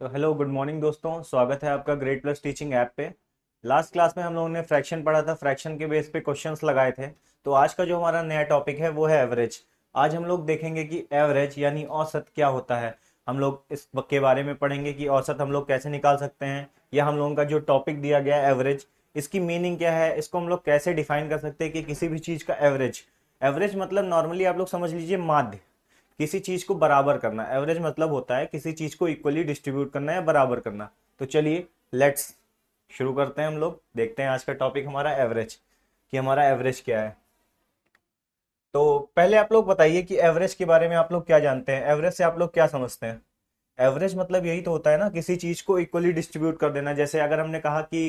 तो hello good morning दोस्तों स्वागत है आपका ग्रेट प्लस टीचिंग ऐप पे लास्ट क्लास में हम लोगों ने फ्रैक्शन पढ़ा था फ्रैक्शन के बेस पे क्वेश्चंस लगाए थे तो आज का जो हमारा नया टॉपिक है वो है एवरेज आज हम लोग देखेंगे कि एवरेज यानी औसत क्या होता है हम लोग इस के बारे में पढ़ेंगे कि औसत हम लोग कैसे निकाल सकते हैं या हम लोगों का जो टॉपिक दिया गया है एवरेज इसकी मीनिंग क्या है इसको हम लोग कैसे डिफाइन कर सकते हैं कि किसी भी चीज़ का एवरेज एवरेज मतलब नॉर्मली आप लोग समझ लीजिए माध्य किसी चीज को बराबर करना एवरेज मतलब होता है किसी चीज को इक्वली डिस्ट्रीब्यूट करना या बराबर करना तो चलिए लेट्स शुरू करते हैं हम लोग देखते हैं आज का टॉपिक हमारा एवरेज कि हमारा एवरेज क्या है तो पहले आप लोग बताइए कि एवरेज के बारे में आप लोग क्या जानते हैं एवरेज से आप लोग क्या समझते हैं एवरेज मतलब यही तो होता है ना किसी चीज को इक्वली डिस्ट्रीब्यूट कर देना जैसे अगर हमने कहा कि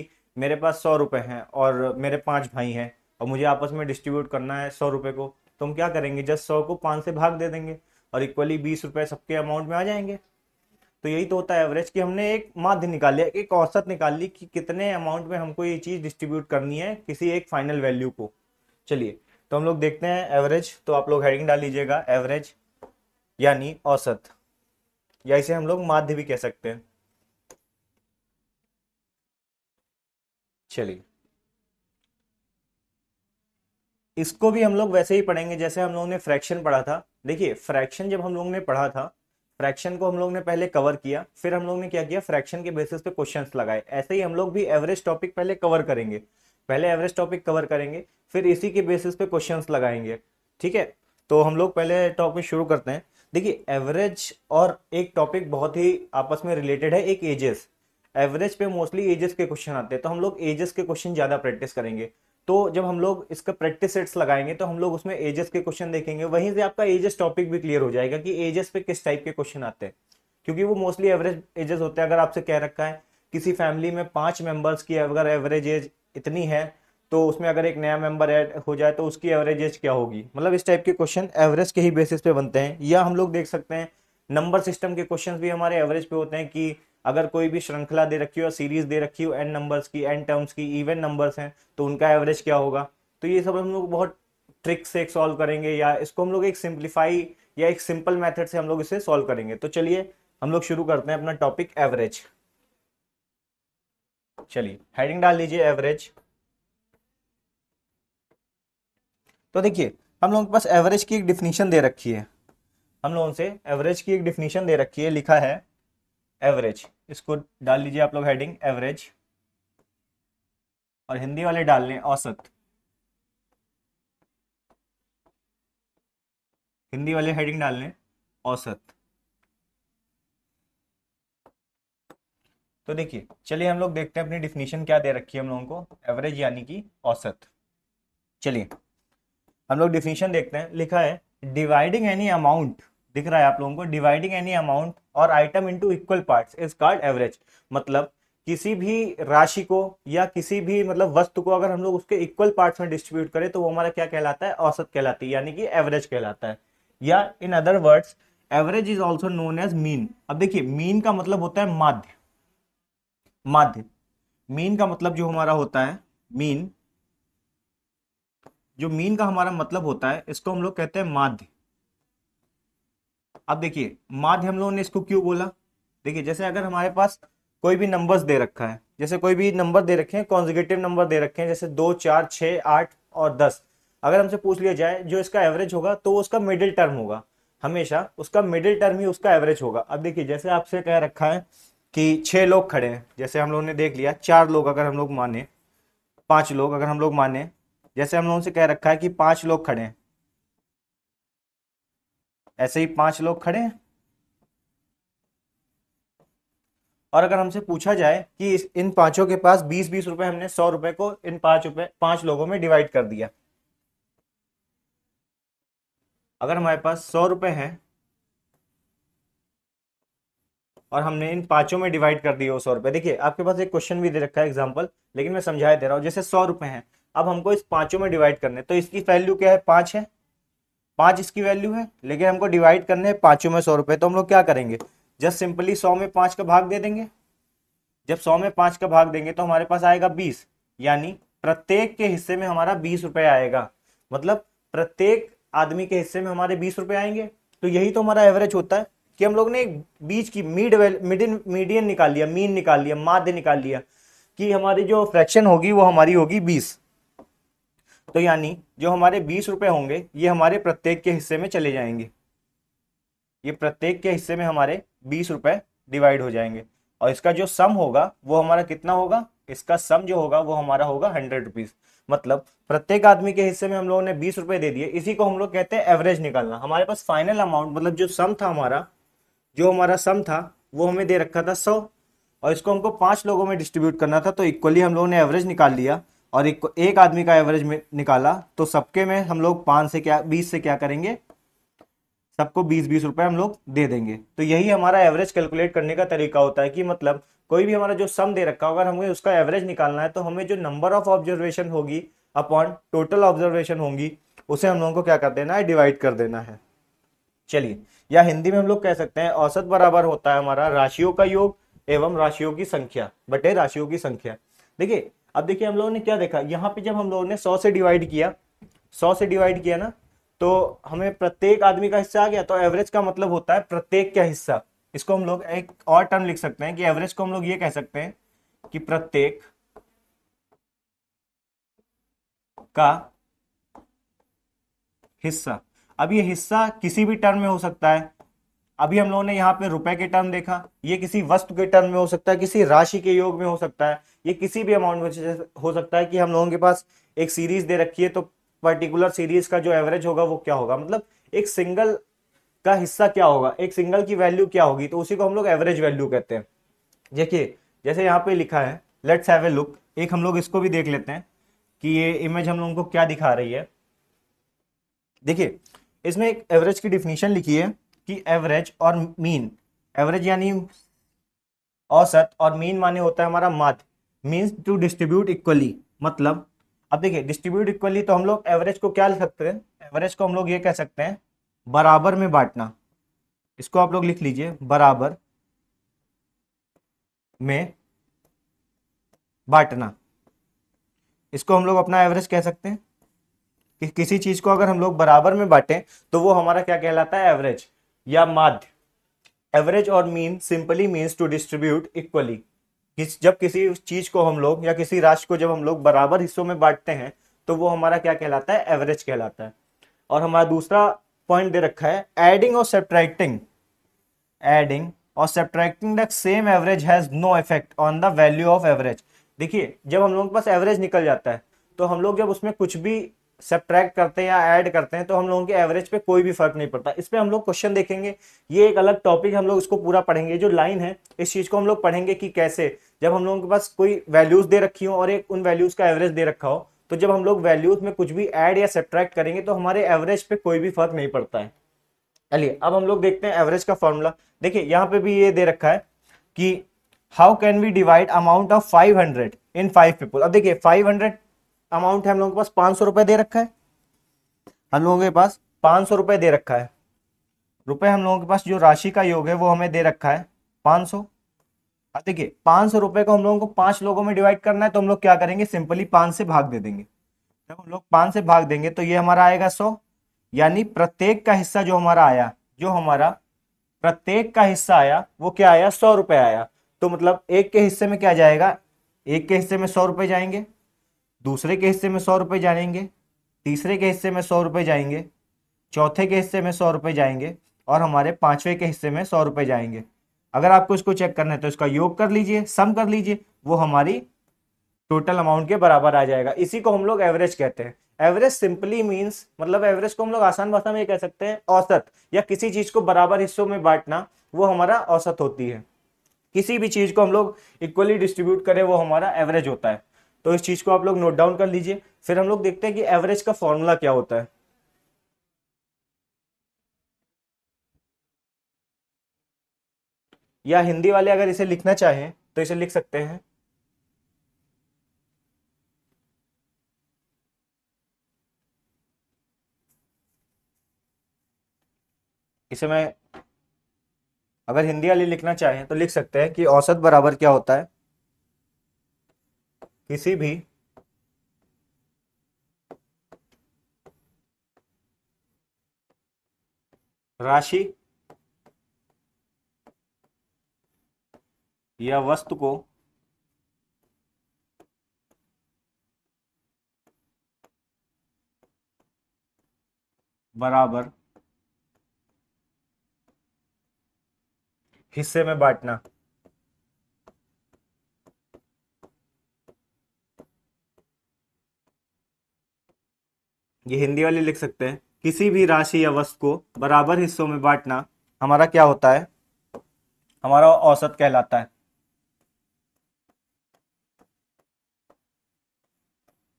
मेरे पास सौ रुपए हैं और मेरे पांच भाई हैं और मुझे आपस में डिस्ट्रीब्यूट करना है सौ रुपए को तो हम क्या करेंगे जस्ट सौ को पांच से भाग दे देंगे और इक्वली बीस रुपए सबके अमाउंट में आ जाएंगे तो यही तो होता है एवरेज कि हमने एक माध्य निकाल लिया एक औसत निकाल ली कि कितने अमाउंट में हमको ये चीज़ डिस्ट्रीब्यूट करनी है किसी एक फाइनल वैल्यू को चलिए तो हम लोग देखते हैं एवरेज तो आप लोग हेडिंग डाल लीजिएगा एवरेज यानी औसत या इसे हम लोग माध्य भी कह सकते हैं चलिए इसको भी हम लोग वैसे ही पढ़ेंगे जैसे हम लोगों ने फ्रैक्शन पढ़ा था देखिए फ्रैक्शन जब हम लोग ने पढ़ा था फ्रैक्शन को हम लोग ने पहले कवर किया फिर हम लोग ने क्या किया फ्रैक्शन के बेसिस पे क्वेश्चन लगाए ऐसे ही हम लोग भी एवरेज टॉपिक पहले कवर करेंगे पहले एवरेज टॉपिक कवर करेंगे फिर इसी के बेसिस पे क्वेश्चन लगाएंगे ठीक है तो हम लोग पहले टॉपिक शुरू करते हैं देखिए एवरेज और एक टॉपिक बहुत ही आपस में रिलेटेड है एक एजेस एवरेज पे मोस्टली एजेस के क्वेश्चन आते हैं तो हम लोग एजेस के क्वेश्चन ज़्यादा प्रैक्टिस करेंगे तो जब हम लोग इसका प्रैक्टिस सेट्स लगाएंगे तो हम लोग उसमें एजेस के क्वेश्चन देखेंगे वहीं से आपका एजेस टॉपिक भी क्लियर हो जाएगा कि एजेस पे किस टाइप के क्वेश्चन आते हैं क्योंकि वो मोस्टली एवरेज एजेस होते हैं अगर आपसे कह रखा है किसी फैमिली में पांच मेंबर्स की अगर एवरेज एज इतनी है तो उसमें अगर एक नया मेंबर ऐड हो जाए तो उसकी एवरेज एज क्या होगी मतलब इस टाइप के क्वेश्चन एवरेज के ही बेसिस पे बनते हैं या हम लोग देख सकते हैं नंबर सिस्टम के क्वेश्चन भी हमारे एवरेज पे होते हैं कि अगर कोई भी श्रृंखला दे रखी हो सीरीज दे रखी हो एन नंबर्स की एन टर्म्स की इवन नंबर्स हैं तो उनका एवरेज क्या होगा तो ये सब हम लोग बहुत ट्रिक से सॉल्व करेंगे या इसको हम लोग एक सिंप्लीफाई या एक सिंपल मेथड से हम लोग इसे सॉल्व करेंगे तो चलिए हम लोग शुरू करते हैं अपना टॉपिक एवरेज चलिए हेडिंग डाल लीजिए एवरेज तो देखिए हम लोगों के पास एवरेज की एक डिफिनीशन दे रखी है हम लोगों से एवरेज की एक डिफिनीशन दे रखी है लिखा है एवरेज इसको डाल लीजिए आप लोग हेडिंग एवरेज और हिंदी वाले डाल लें औसत हिंदी वाले हेडिंग डाल लें औसत तो देखिए चलिए हम लोग देखते हैं अपनी डिफिनीशन क्या दे रखी है हम लोगों को एवरेज यानी कि औसत चलिए हम लोग डिफिनीशन देखते हैं लिखा है डिवाइडिंग एनी अमाउंट दिख रहा है आप लोगों को डिवाइडिंग एनी अमाउंट और item into equal parts is called average मतलब किसी भी राशि को या किसी भी मतलब वस्तु को अगर हम लोग उसके इक्वल पार्ट्स में डिस्ट्रीब्यूट करें तो वो हमारा क्या कहलाता है औसत कहलाती है यानी कि एवरेज कहलाता है या in other words average is also known as mean अब देखिए मीन का मतलब होता है माध्य माध्य मीन का मतलब जो हमारा होता है मीन जो मीन का हमारा मतलब होता है इसको हम लोग कहते हैं माध्य अब देखिए माध्य हम लोगों ने इसको क्यों बोला देखिए जैसे अगर हमारे पास कोई भी नंबर्स दे रखा है जैसे कोई भी नंबर दे रखे हैं कॉन्जिगेटिव नंबर दे रखे हैं जैसे दो चार छः आठ और दस अगर हमसे पूछ लिया जाए जो इसका एवरेज होगा तो उसका मिडिल टर्म होगा हमेशा उसका मिडिल टर्म ही उसका एवरेज होगा अब देखिए जैसे आपसे कह रखा है कि छः लोग खड़े हैं जैसे हम लोगों ने देख लिया चार लोग अगर हम लोग माने पाँच लोग अगर हम लोग माने जैसे हम लोगों से कह रखा है कि पाँच लोग खड़े हैं ऐसे ही पांच लोग खड़े हैं और अगर हमसे पूछा जाए कि इन पांचों के पास बीस बीस रुपए हमने सौ रुपए को इन पांच रुपए पांच लोगों में डिवाइड कर दिया अगर हमारे पास सौ रुपए हैं और हमने इन पांचों में डिवाइड कर दिया वो सौ रुपए देखिए आपके पास एक क्वेश्चन भी दे रखा है एग्जाम्पल लेकिन मैं समझाया दे रहा हूं जैसे सौ रुपए हैं अब हमको इस पांचों में डिवाइड करने तो इसकी वैल्यू क्या है पांच है पांच इसकी वैल्यू है लेकिन हमको डिवाइड करने हैं पांचों में सौ रुपए तो हम लोग क्या करेंगे जस्ट सिंपली सौ में पांच का भाग दे देंगे जब सौ में पांच का भाग देंगे तो हमारे पास आएगा बीस यानी प्रत्येक के हिस्से में हमारा बीस रुपए आएगा मतलब प्रत्येक आदमी के हिस्से में हमारे बीस रुपए आएंगे तो यही तो हमारा एवरेज होता है कि हम लोग ने एक बीच की मीड मिडिन मीडियन निकाल लिया मीन निकाल लिया माध्य निकाल लिया कि हमारी जो फ्रैक्शन होगी वो हमारी होगी बीस तो यानी जो हमारे बीस रुपए होंगे ये हमारे प्रत्येक के हिस्से में चले जाएंगे ये प्रत्येक के हिस्से में हमारे बीस रुपए डिवाइड हो जाएंगे और इसका जो सम होगा वो हमारा कितना होगा इसका सम जो होगा वो हमारा होगा हंड्रेड रुपीज़ मतलब प्रत्येक आदमी के हिस्से में हम लोगों ने बीस रुपए दे दिए इसी को हम लोग कहते हैं एवरेज निकालना हमारे पास फाइनल अमाउंट मतलब जो सम था हमारा जो हमारा सम था वो हमें दे रखा था सौ और इसको हमको पांच लोगों में डिस्ट्रीब्यूट करना था तो इक्वली हम लोगों ने एवरेज निकाल लिया और एक एक आदमी का एवरेज में निकाला तो सबके में हम लोग पांच से क्या बीस से क्या करेंगे सबको बीस बीस रुपए हम लोग दे देंगे तो यही हमारा एवरेज कैलकुलेट करने का तरीका होता है कि मतलब कोई भी हमारा जो सम दे रखा होगा हमें उसका एवरेज निकालना है तो हमें जो नंबर ऑफ ऑब्जर्वेशन होगी अपॉन टोटल ऑब्जर्वेशन होंगी उसे हम लोगों को क्या कर देना है डिवाइड कर देना है चलिए या हिंदी में हम लोग कह सकते हैं औसत बराबर होता है हमारा राशियों का योग एवं राशियों की संख्या बटे राशियों की संख्या देखिए अब देखिए हम लोगों ने क्या देखा यहाँ पे जब हम लोगों ने सौ से डिवाइड किया सौ से डिवाइड किया ना तो हमें प्रत्येक आदमी का हिस्सा आ गया तो एवरेज का मतलब होता है प्रत्येक का हिस्सा इसको हम लोग एक और टर्म लिख सकते हैं कि एवरेज को हम लोग ये कह सकते हैं कि प्रत्येक का हिस्सा अब ये हिस्सा किसी भी टर्म में हो सकता है अभी हम लोगों ने यहाँ पे रुपए के टर्म देखा ये किसी वस्तु के टर्म में हो सकता है किसी राशि के योग में हो सकता है ये किसी भी अमाउंट में हो सकता है कि हम लोगों के पास एक सीरीज दे रखी है तो पर्टिकुलर सीरीज का जो एवरेज होगा वो क्या होगा मतलब एक सिंगल का हिस्सा क्या होगा एक सिंगल की वैल्यू क्या होगी तो उसी को हम लोग एवरेज वैल्यू कहते हैं देखिए जैसे यहाँ पे लिखा है लेट्स हैव ए लुक एक हम लोग इसको भी देख लेते हैं कि ये इमेज हम लोगों को क्या दिखा रही है देखिए इसमें एक एवरेज की डिफिनीशन लिखी है कि एवरेज और मीन एवरेज यानी औसत और मीन माने होता है हमारा माध्य मीन्स टू डिस्ट्रीब्यूट इक्वली मतलब अब देखिए डिस्ट्रीब्यूट इक्वली तो हम लोग एवरेज को क्या लिख सकते हैं एवरेज को हम लोग ये कह सकते हैं बराबर में बांटना इसको आप लोग लिख लीजिए बराबर में बांटना इसको हम लोग अपना एवरेज कह सकते हैं कि किसी चीज को अगर हम लोग बराबर में बांटें तो वो हमारा क्या कहलाता है एवरेज या माध्य एवरेज और mean simply means to distribute equally किस जब किसी चीज को हम लोग या किसी राष्ट्र को जब हम लोग बराबर हिस्सों में बांटते हैं तो वो हमारा क्या कहलाता है एवरेज कहलाता है और हमारा दूसरा पॉइंट दे रखा है एडिंग और सेप्ट्रैक्टिंग एडिंग और subtracting the same average has no effect on the value of average देखिए जब हम लोगों के पास एवरेज निकल जाता है तो हम लोग जब उसमें कुछ भी सब्ट्रैक्ट करते हैं या ऐड करते हैं तो हम लोगों के एवरेज पे कोई भी फर्क नहीं पड़ता इस पर हम लोग क्वेश्चन देखेंगे ये एक अलग टॉपिक हम लोग इसको पूरा पढ़ेंगे जो लाइन है इस चीज़ को हम लोग पढ़ेंगे कि कैसे जब हम लोगों के पास कोई वैल्यूज़ दे रखी हो और एक उन वैल्यूज़ का एवरेज दे रखा हो तो जब हम लोग वैल्यूज़ में कुछ भी ऐड या सब्ट्रैक्ट करेंगे तो हमारे एवरेज पे कोई भी फर्क नहीं पड़ता है चलिए अब हम लोग देखते हैं एवरेज का फॉर्मूला देखिए यहाँ पे भी ये दे रखा है कि how can we divide amount of 500 in five people अब देखिए 500 अमाउंट है हम लोगों के पास पांच सौ रुपये दे रखा है हम लोगों के पास पांच सौ रुपये दे रखा है रुपये हम लोगों के पास जो राशि का योग है वो हमें दे रखा है पांच सौ अब हाँ, देखिए पांच सौ रुपए को हम लोगों को पांच लोगों में डिवाइड करना है तो हम लोग क्या करेंगे सिंपली पांच से भाग दे देंगे जब हम लोग पाँच से भाग देंगे तो ये हमारा आएगा सौ यानी प्रत्येक का हिस्सा जो हमारा आया जो हमारा प्रत्येक का हिस्सा आया वो क्या आया सौ रुपए आया तो मतलब एक के हिस्से में क्या जाएगा एक के हिस्से में सौ रुपए जाएंगे दूसरे के हिस्से में सौ रुपये जाएंगे तीसरे के हिस्से में सौ रुपये जाएंगे चौथे के हिस्से में सौ रुपये जाएंगे और हमारे पाँचवें के हिस्से में सौ रुपये जाएंगे अगर आपको इसको चेक करना है तो इसका योग कर लीजिए सम कर लीजिए वो हमारी टोटल अमाउंट के बराबर आ जाएगा इसी को हम लोग एवरेज कहते हैं एवरेज सिंपली मीन्स मतलब एवरेज को हम लोग आसान भाषा में ये कह सकते हैं औसत या किसी चीज़ को बराबर हिस्सों में बांटना वो हमारा औसत होती है किसी भी चीज़ को हम लोग इक्वली डिस्ट्रीब्यूट करें वो हमारा एवरेज होता है तो इस चीज को आप लोग नोट डाउन कर लीजिए फिर हम लोग देखते हैं कि एवरेज का फॉर्मूला क्या होता है या हिंदी वाले अगर इसे लिखना चाहें तो इसे लिख सकते हैं इसे मैं अगर हिंदी वाले लिखना चाहें तो लिख सकते हैं कि औसत बराबर क्या होता है किसी भी राशि या वस्तु को बराबर हिस्से में बांटना ये हिंदी वाले लिख सकते हैं किसी भी राशि या वस्तु को बराबर हिस्सों में बांटना हमारा क्या होता है हमारा औसत कहलाता है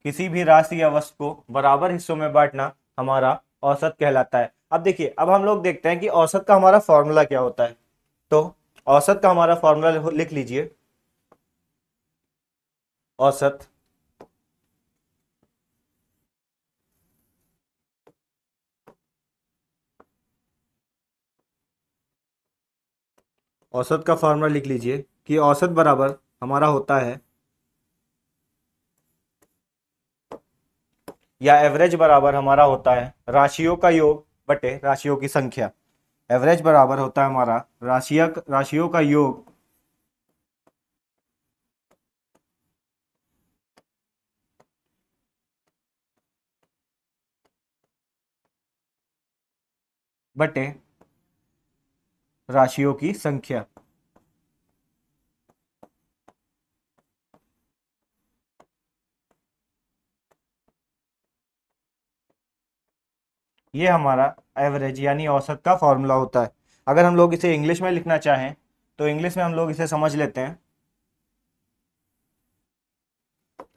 किसी भी राशि या वस्तु को बराबर हिस्सों में बांटना हमारा औसत कहलाता है अब देखिए अब हम लोग देखते हैं कि औसत का हमारा फॉर्मूला क्या होता है तो औसत का हमारा फॉर्मूला लिख लीजिए औसत औसत का फार्मूला लिख लीजिए कि औसत बराबर हमारा होता है या एवरेज बराबर हमारा होता है राशियों का योग बटे राशियों की संख्या एवरेज बराबर होता है हमारा राशिया राशियों का योग बटे राशियों की संख्या ये हमारा एवरेज यानी औसत का फॉर्मूला होता है अगर हम लोग इसे इंग्लिश में लिखना चाहें तो इंग्लिश में हम लोग इसे समझ लेते हैं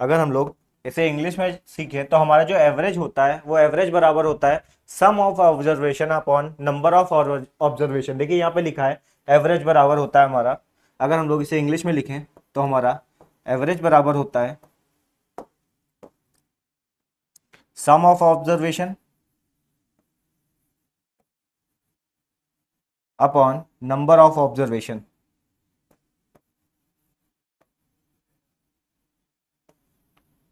अगर हम लोग इसे इंग्लिश में सीखे तो हमारा जो एवरेज होता है वो एवरेज बराबर होता है sum of observation upon number of observation देखिए यहाँ पे लिखा है एवरेज बराबर होता है हमारा अगर हम लोग इसे इंग्लिश में लिखें तो हमारा एवरेज बराबर होता है sum of observation upon number of observation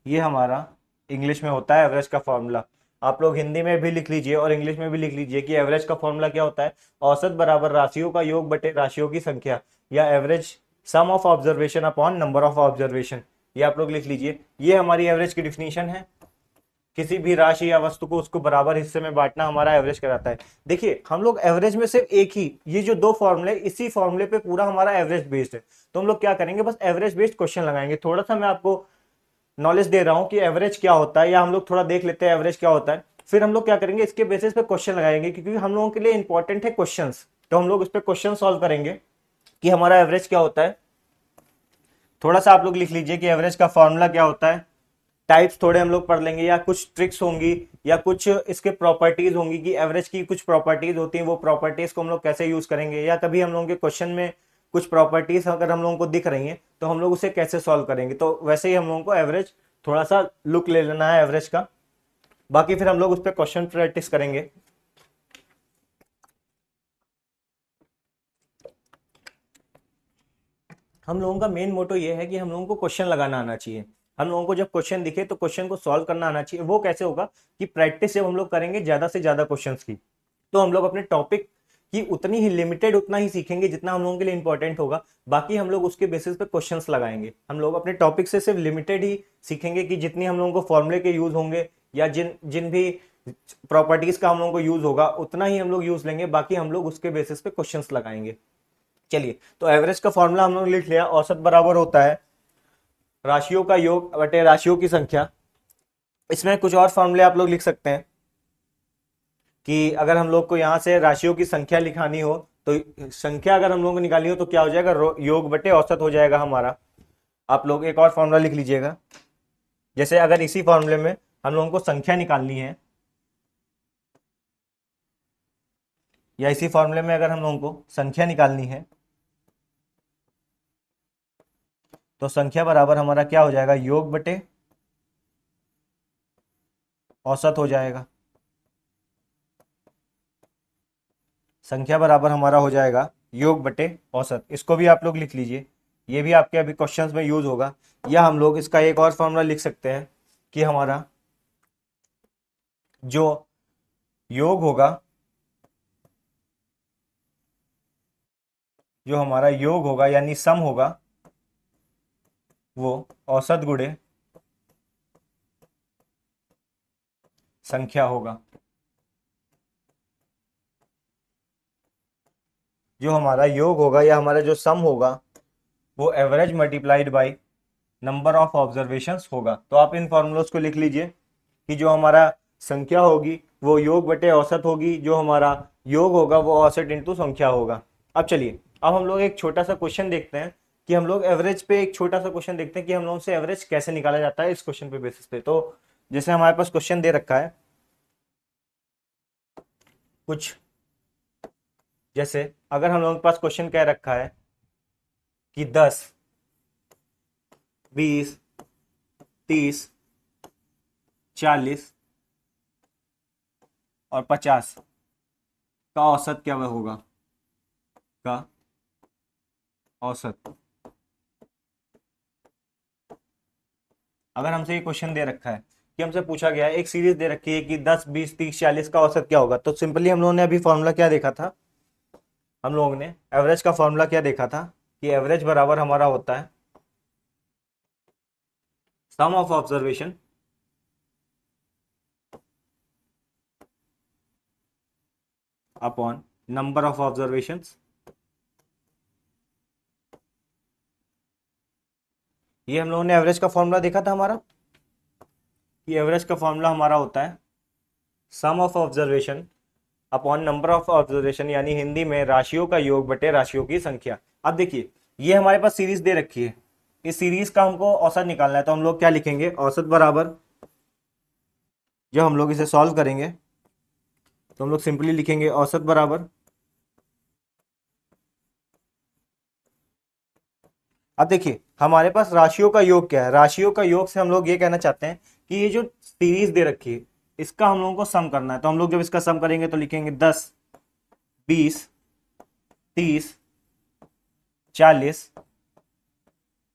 ये हमारा इंग्लिश में होता है एवरेज का फॉर्मूला आप लोग हिंदी में भी लिख लीजिए और इंग्लिश में भी लिख लीजिए कि एवरेज का फॉर्मूला क्या होता है औसत बराबर राशियों का योग बटे राशियों की संख्या या average sum of observation upon number of observation ये आप लोग लिख लीजिए ये हमारी एवरेज की डिफिनीशन है किसी भी राशि या वस्तु को उसको बराबर हिस्से में बांटना हमारा एवरेज कराता है देखिए हम लोग एवरेज में सिर्फ एक ही ये जो दो फॉर्मूले इसी फॉर्मूले पे पूरा हमारा एवरेज बेस्ड है तो हम लोग क्या करेंगे बस एवरेज बेस्ड क्वेश्चन लगाएंगे थोड़ा सा मैं आपको नॉलेज दे रहा हूँ कि एवरेज क्या होता है या हम लोग थोड़ा देख लेते हैं एवरेज क्या होता है फिर हम लोग क्या करेंगे इसके बेसिस पे क्वेश्चन लगाएंगे क्योंकि हम लोगों के लिए इंपॉर्टेंट है क्वेश्चन तो हम लोग उस पर क्वेश्चन सोल्व करेंगे कि हमारा एवरेज क्या होता है थोड़ा सा आप लोग लिख लीजिए कि एवरेज का फॉर्मूला क्या होता है टाइप्स थोड़े हम लोग पढ़ लेंगे या कुछ ट्रिक्स होंगी या कुछ इसके प्रॉपर्टीज होंगी कि एवरेज की कुछ प्रॉपर्टीज होती हैं वो प्रॉपर्टीज को हम लोग कैसे यूज करेंगे या कभी हम लोगों के क्वेश्चन में कुछ प्रॉपर्टीज़ अगर हम लोगों को दिख रही हैं तो हम लोग उसे कैसे सॉल्व करेंगे तो वैसे ही हम लोगों को एवरेज थोड़ा सा लुक ले लेना है एवरेज का बाकी फिर हम लोग उस पर क्वेश्चन प्रैक्टिस करेंगे हम लोगों का मेन मोटो ये है कि हम लोगों को क्वेश्चन लगाना आना चाहिए हम लोगों को जब क्वेश्चन दिखे तो क्वेश्चन को सॉल्व करना आना चाहिए वो कैसे होगा कि प्रैक्टिस जब हम लोग करेंगे ज़्यादा से ज़्यादा क्वेश्चन की तो हम लोग अपने टॉपिक कि उतनी ही लिमिटेड उतना ही सीखेंगे जितना हम लोगों के लिए इंपॉर्टेंट होगा बाकी हम लोग उसके बेसिस पे क्वेश्चन लगाएंगे हम लोग अपने टॉपिक से सिर्फ लिमिटेड ही सीखेंगे कि जितनी हम लोगों को फॉर्मूले के यूज होंगे या जिन जिन भी प्रॉपर्टीज का हम लोगों को यूज होगा उतना ही हम लोग यूज लेंगे बाकी हम लोग उसके बेसिस पे क्वेश्चन लगाएंगे चलिए तो एवरेज का फॉर्मूला हम लोग लिख लिया औसत बराबर होता है राशियों का योग बटे राशियों की संख्या इसमें कुछ और फॉर्मूले आप लोग लिख सकते हैं कि अगर हम लोग को यहाँ से राशियों की संख्या लिखानी हो तो संख्या अगर हम लोग को निकालनी हो तो क्या हो जाएगा योग बटे औसत हो जाएगा हमारा आप लोग एक और फॉर्मूला लिख लीजिएगा जैसे अगर इसी फॉर्मूले में हम लोगों को संख्या निकालनी है या इसी फॉर्मूले में अगर हम लोगों को संख्या निकालनी है तो संख्या बराबर हमारा क्या हो जाएगा योग बटे औसत हो जाएगा संख्या बराबर हमारा हो जाएगा योग बटे औसत इसको भी आप लोग लिख लीजिए ये भी आपके अभी क्वेश्चन में यूज होगा या हम लोग इसका एक और फॉर्मूला लिख सकते हैं कि हमारा जो योग होगा जो हमारा योग होगा यानी सम होगा वो औसत गुड़े संख्या होगा जो हमारा योग होगा या हमारा जो सम होगा वो average multiplied by number of observation होगा तो आप इन फॉर्मूलोज को लिख लीजिए कि जो हमारा संख्या होगी वो योग बटे औसत होगी जो हमारा योग होगा वो औसत इंटू संख्या होगा अब चलिए अब हम लोग एक छोटा सा क्वेश्चन देखते हैं कि हम लोग एवरेज पे एक छोटा सा क्वेश्चन देखते हैं कि हम लोगों से एवरेज कैसे निकाला जाता है इस क्वेश्चन पे बेसिस पे तो जैसे हमारे पास क्वेश्चन दे रखा है कुछ जैसे अगर हम लोगों के पास क्वेश्चन कह रखा है कि दस बीस तीस चालीस और पचास का औसत क्या वह होगा का औसत अगर हमसे ये क्वेश्चन दे रखा है कि हमसे पूछा गया है एक सीरीज दे रखी है कि 10, 20, 30, 40 का औसत क्या होगा तो सिंपली हम लोगों ने अभी फॉर्मूला क्या देखा था हम लोगों ने एवरेज का फॉर्मूला क्या देखा था कि एवरेज बराबर हमारा होता है sum of observation upon number of observation ये हम लोगों ने एवरेज का फॉर्मूला देखा था हमारा ये एवरेज का फॉर्मूला हमारा होता है sum of observation upon number of observation यानी हिंदी में राशियों का योग बटे राशियों की संख्या अब देखिए ये हमारे पास सीरीज दे रखी है इस सीरीज का हमको औसत निकालना है तो हम लोग क्या लिखेंगे औसत बराबर जो हम लोग इसे सॉल्व करेंगे तो हम लोग सिंपली लिखेंगे औसत बराबर अब देखिए हमारे पास राशियों का योग क्या है राशियों का योग से हम लोग ये कहना चाहते हैं कि ये जो सीरीज दे रखी है इसका हम लोगों को सम करना है तो हम लोग जब इसका सम करेंगे तो लिखेंगे दस बीस तीस चालीस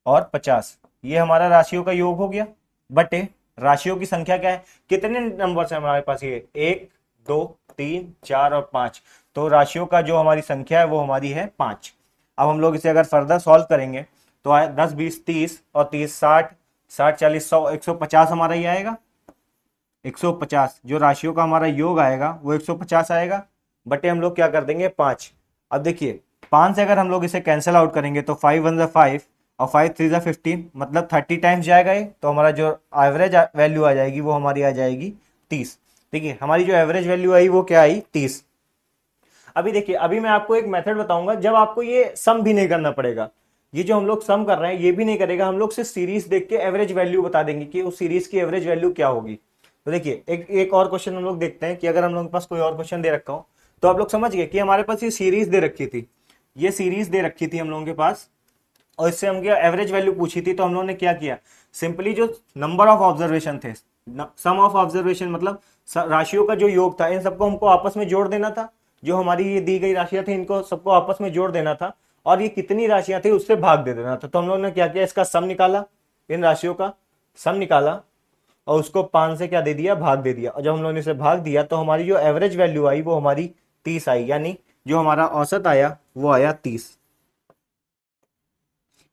और पचास ये हमारा राशियों का योग हो गया बटे राशियों की संख्या क्या है कितने नंबर है हमारे पास ये एक दो तीन चार और पांच तो राशियों का जो हमारी संख्या है वो हमारी है पांच अब हम लोग इसे अगर फर्दर सॉल्व करेंगे तो आए दस बीस तीस और तीस साठ साठ चालीस सौ एक सौ पचास हमारा ये आएगा 150 जो राशियों का हमारा योग आएगा वो 150 आएगा बटे हम लोग क्या कर देंगे पाँच अब देखिए पाँच से अगर हम लोग इसे कैंसिल आउट करेंगे तो फाइव वन ज़ा फाइव और फाइव थ्री जै फिफ्टीन मतलब थर्टी टाइम्स जाएगा ये तो हमारा जो एवरेज वैल्यू आ जाएगी वो हमारी आ जाएगी तीस देखिए हमारी जो एवरेज वैल्यू आई वो क्या आई तीस अभी देखिए अभी मैं आपको एक मेथड बताऊंगा जब आपको ये सम भी नहीं करना पड़ेगा ये जो हम लोग सम कर रहे हैं ये भी नहीं करेगा हम लोग सिर्फ सीरीज देख के एवरेज वैल्यू बता देंगे कि उस सीरीज की एवरेज वैल्यू क्या होगी तो देखिए एक एक और क्वेश्चन हम लोग देखते हैं कि अगर हम लोग के पास कोई और क्वेश्चन दे रखा हो तो आप लोग समझ गए कि हमारे पास ये सीरीज दे रखी थी ये सीरीज दे रखी थी हम लोगों के पास और इससे हम क्या एवरेज वैल्यू पूछी थी तो हम लोगों ने क्या किया सिंपली जो नंबर ऑफ ऑब्जर्वेशन थे सम ऑफ ऑब्जर्वेशन मतलब राशियों का जो योग था इन सबको हमको आपस में जोड़ देना था जो हमारी ये दी गई राशियां थी इनको सबको आपस में जोड़ देना था और ये कितनी राशियां थी उससे भाग दे देना था तो हम लोगों ने क्या किया इसका सम निकाला इन राशियों का सम निकाला और उसको पांच से क्या दे दिया भाग दे दिया और जब हम लोगों ने इसे भाग दिया तो हमारी जो एवरेज वैल्यू आई वो हमारी तीस आई यानी जो हमारा औसत आया वो आया तीस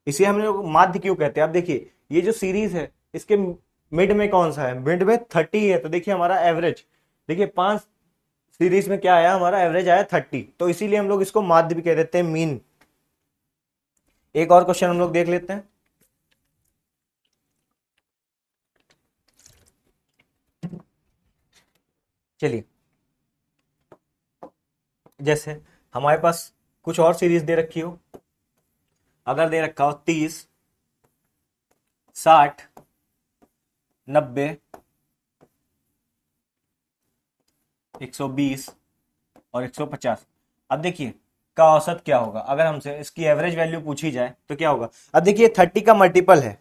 इसे हम लोग माध्य क्यों कहते हैं आप देखिए ये जो सीरीज है इसके मिड में कौन सा है मिड में थर्टी है तो देखिए हमारा एवरेज देखिए पांच सीरीज में क्या आया हमारा एवरेज आया थर्टी तो इसीलिए हम लोग इसको माध्य भी कह देते हैं मीन एक और क्वेश्चन हम लोग देख लेते हैं चलिए जैसे हमारे पास कुछ और सीरीज दे रखी हो अगर दे रखा हो तीस साठ नब्बे एक सौ बीस और एक सौ पचास अब देखिए का औसत क्या होगा अगर हमसे इसकी एवरेज वैल्यू पूछी जाए तो क्या होगा अब देखिए थर्टी का मल्टीपल है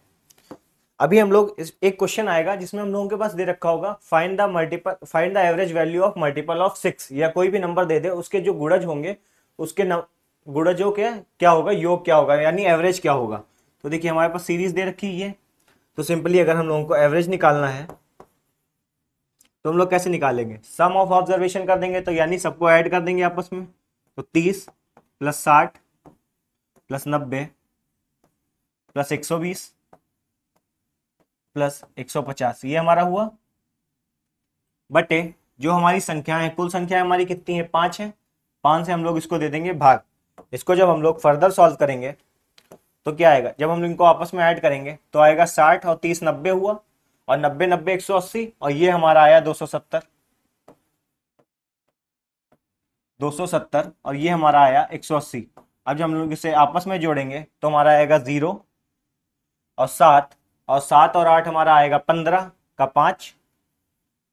अभी हम लोग इस एक क्वेश्चन आएगा जिसमें हम लोगों के पास दे रखा होगा find the multiple find the average value of multiple of six या कोई भी नंबर दे दे उसके जो गुड़ज होंगे उसके गुड़जों के क्या होगा योग क्या होगा यानी एवरेज क्या होगा तो देखिए हमारे पास सीरीज दे रखी है तो सिंपली अगर हम लोगों को एवरेज निकालना है तो हम लोग कैसे निकालेंगे सम ऑफ ऑब्जर्वेशन कर देंगे तो यानी सबको ऐड कर देंगे आपस में तो तीस प्लस साठ प्लस नब्बे प्लस एक सौ बीस प्लस एक सौ पचास ये हमारा हुआ बटे जो हमारी संख्या है कुल संख्या हमारी कितनी है पांच है पांच से हम लोग इसको दे देंगे भाग इसको जब हम लोग फर्दर सॉल्व करेंगे तो क्या आएगा जब हम इनको आपस में ऐड करेंगे तो आएगा साठ और तीस नब्बे हुआ और नब्बे नब्बे एक सौ अस्सी और ये हमारा आया दो सौ सत्तर दो सौ सत्तर और ये हमारा आया एक सौ अस्सी अब जब हम लोग इसे आपस में जोड़ेंगे तो हमारा आएगा जीरो और सात और सात और आठ हमारा आएगा पंद्रह का पांच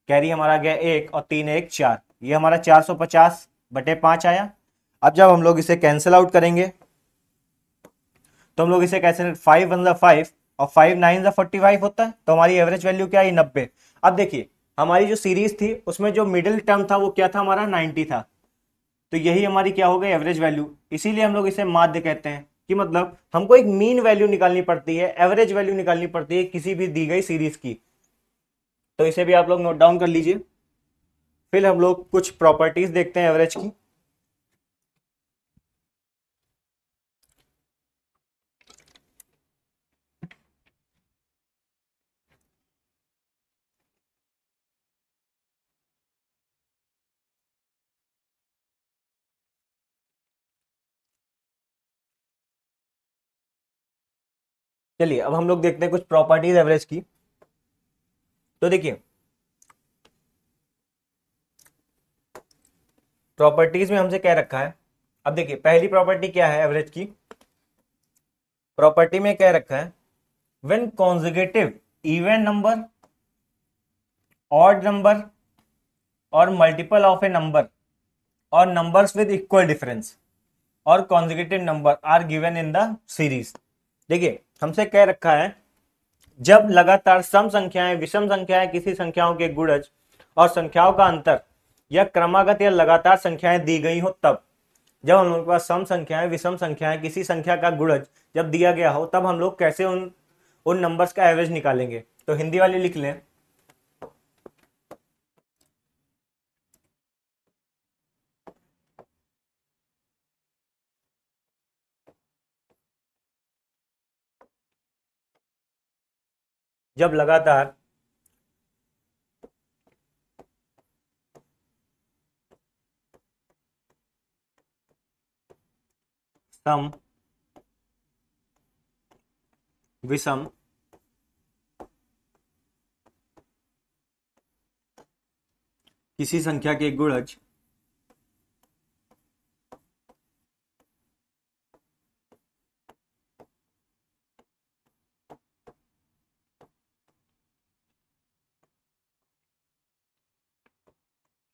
कैरी हमारा गया एक और तीन एक चार ये हमारा चार सौ पचास बटे पांच आया अब जब हम लोग इसे कैंसिल आउट करेंगे तो हम लोग इसे कैसे फाइव वन फाइव और फाइव नाइन फोर्टी फाइव होता है तो हमारी एवरेज वैल्यू क्या है नब्बे अब देखिए हमारी जो सीरीज थी उसमें जो मिडिल टर्म था वो क्या था हमारा नाइन्टी था तो यही हमारी क्या हो गई एवरेज वैल्यू इसीलिए हम लोग इसे माध्य कहते हैं कि मतलब हमको एक मीन वैल्यू निकालनी पड़ती है एवरेज वैल्यू निकालनी पड़ती है किसी भी दी गई सीरीज की तो इसे भी आप लोग नोट डाउन कर लीजिए फिर हम लोग कुछ प्रॉपर्टीज देखते हैं एवरेज की चलिए अब हम लोग देखते हैं कुछ प्रॉपर्टीज एवरेज की तो देखिए प्रॉपर्टीज में हमसे कह रखा है अब देखिए पहली प्रॉपर्टी क्या है एवरेज की प्रॉपर्टी में कह रखा है when consecutive even number odd number और मल्टीपल ऑफ ए नंबर और नंबर्स विद इक्वल डिफरेंस और consecutive number are given in the series देखिए हमसे कह रखा है जब लगातार सम संख्याएं विषम संख्याएं किसी संख्याओं के गुणज और संख्याओं का अंतर या क्रमागत या लगातार संख्याएं दी गई हो तब जब हम लोग पास सम संख्याएं विषम संख्याएं किसी संख्या का गुणज जब दिया गया हो तब हम लोग कैसे उन उन नंबर्स का एवरेज निकालेंगे तो हिंदी वाले लिख लें जब लगातार सम विषम किसी संख्या के गुणज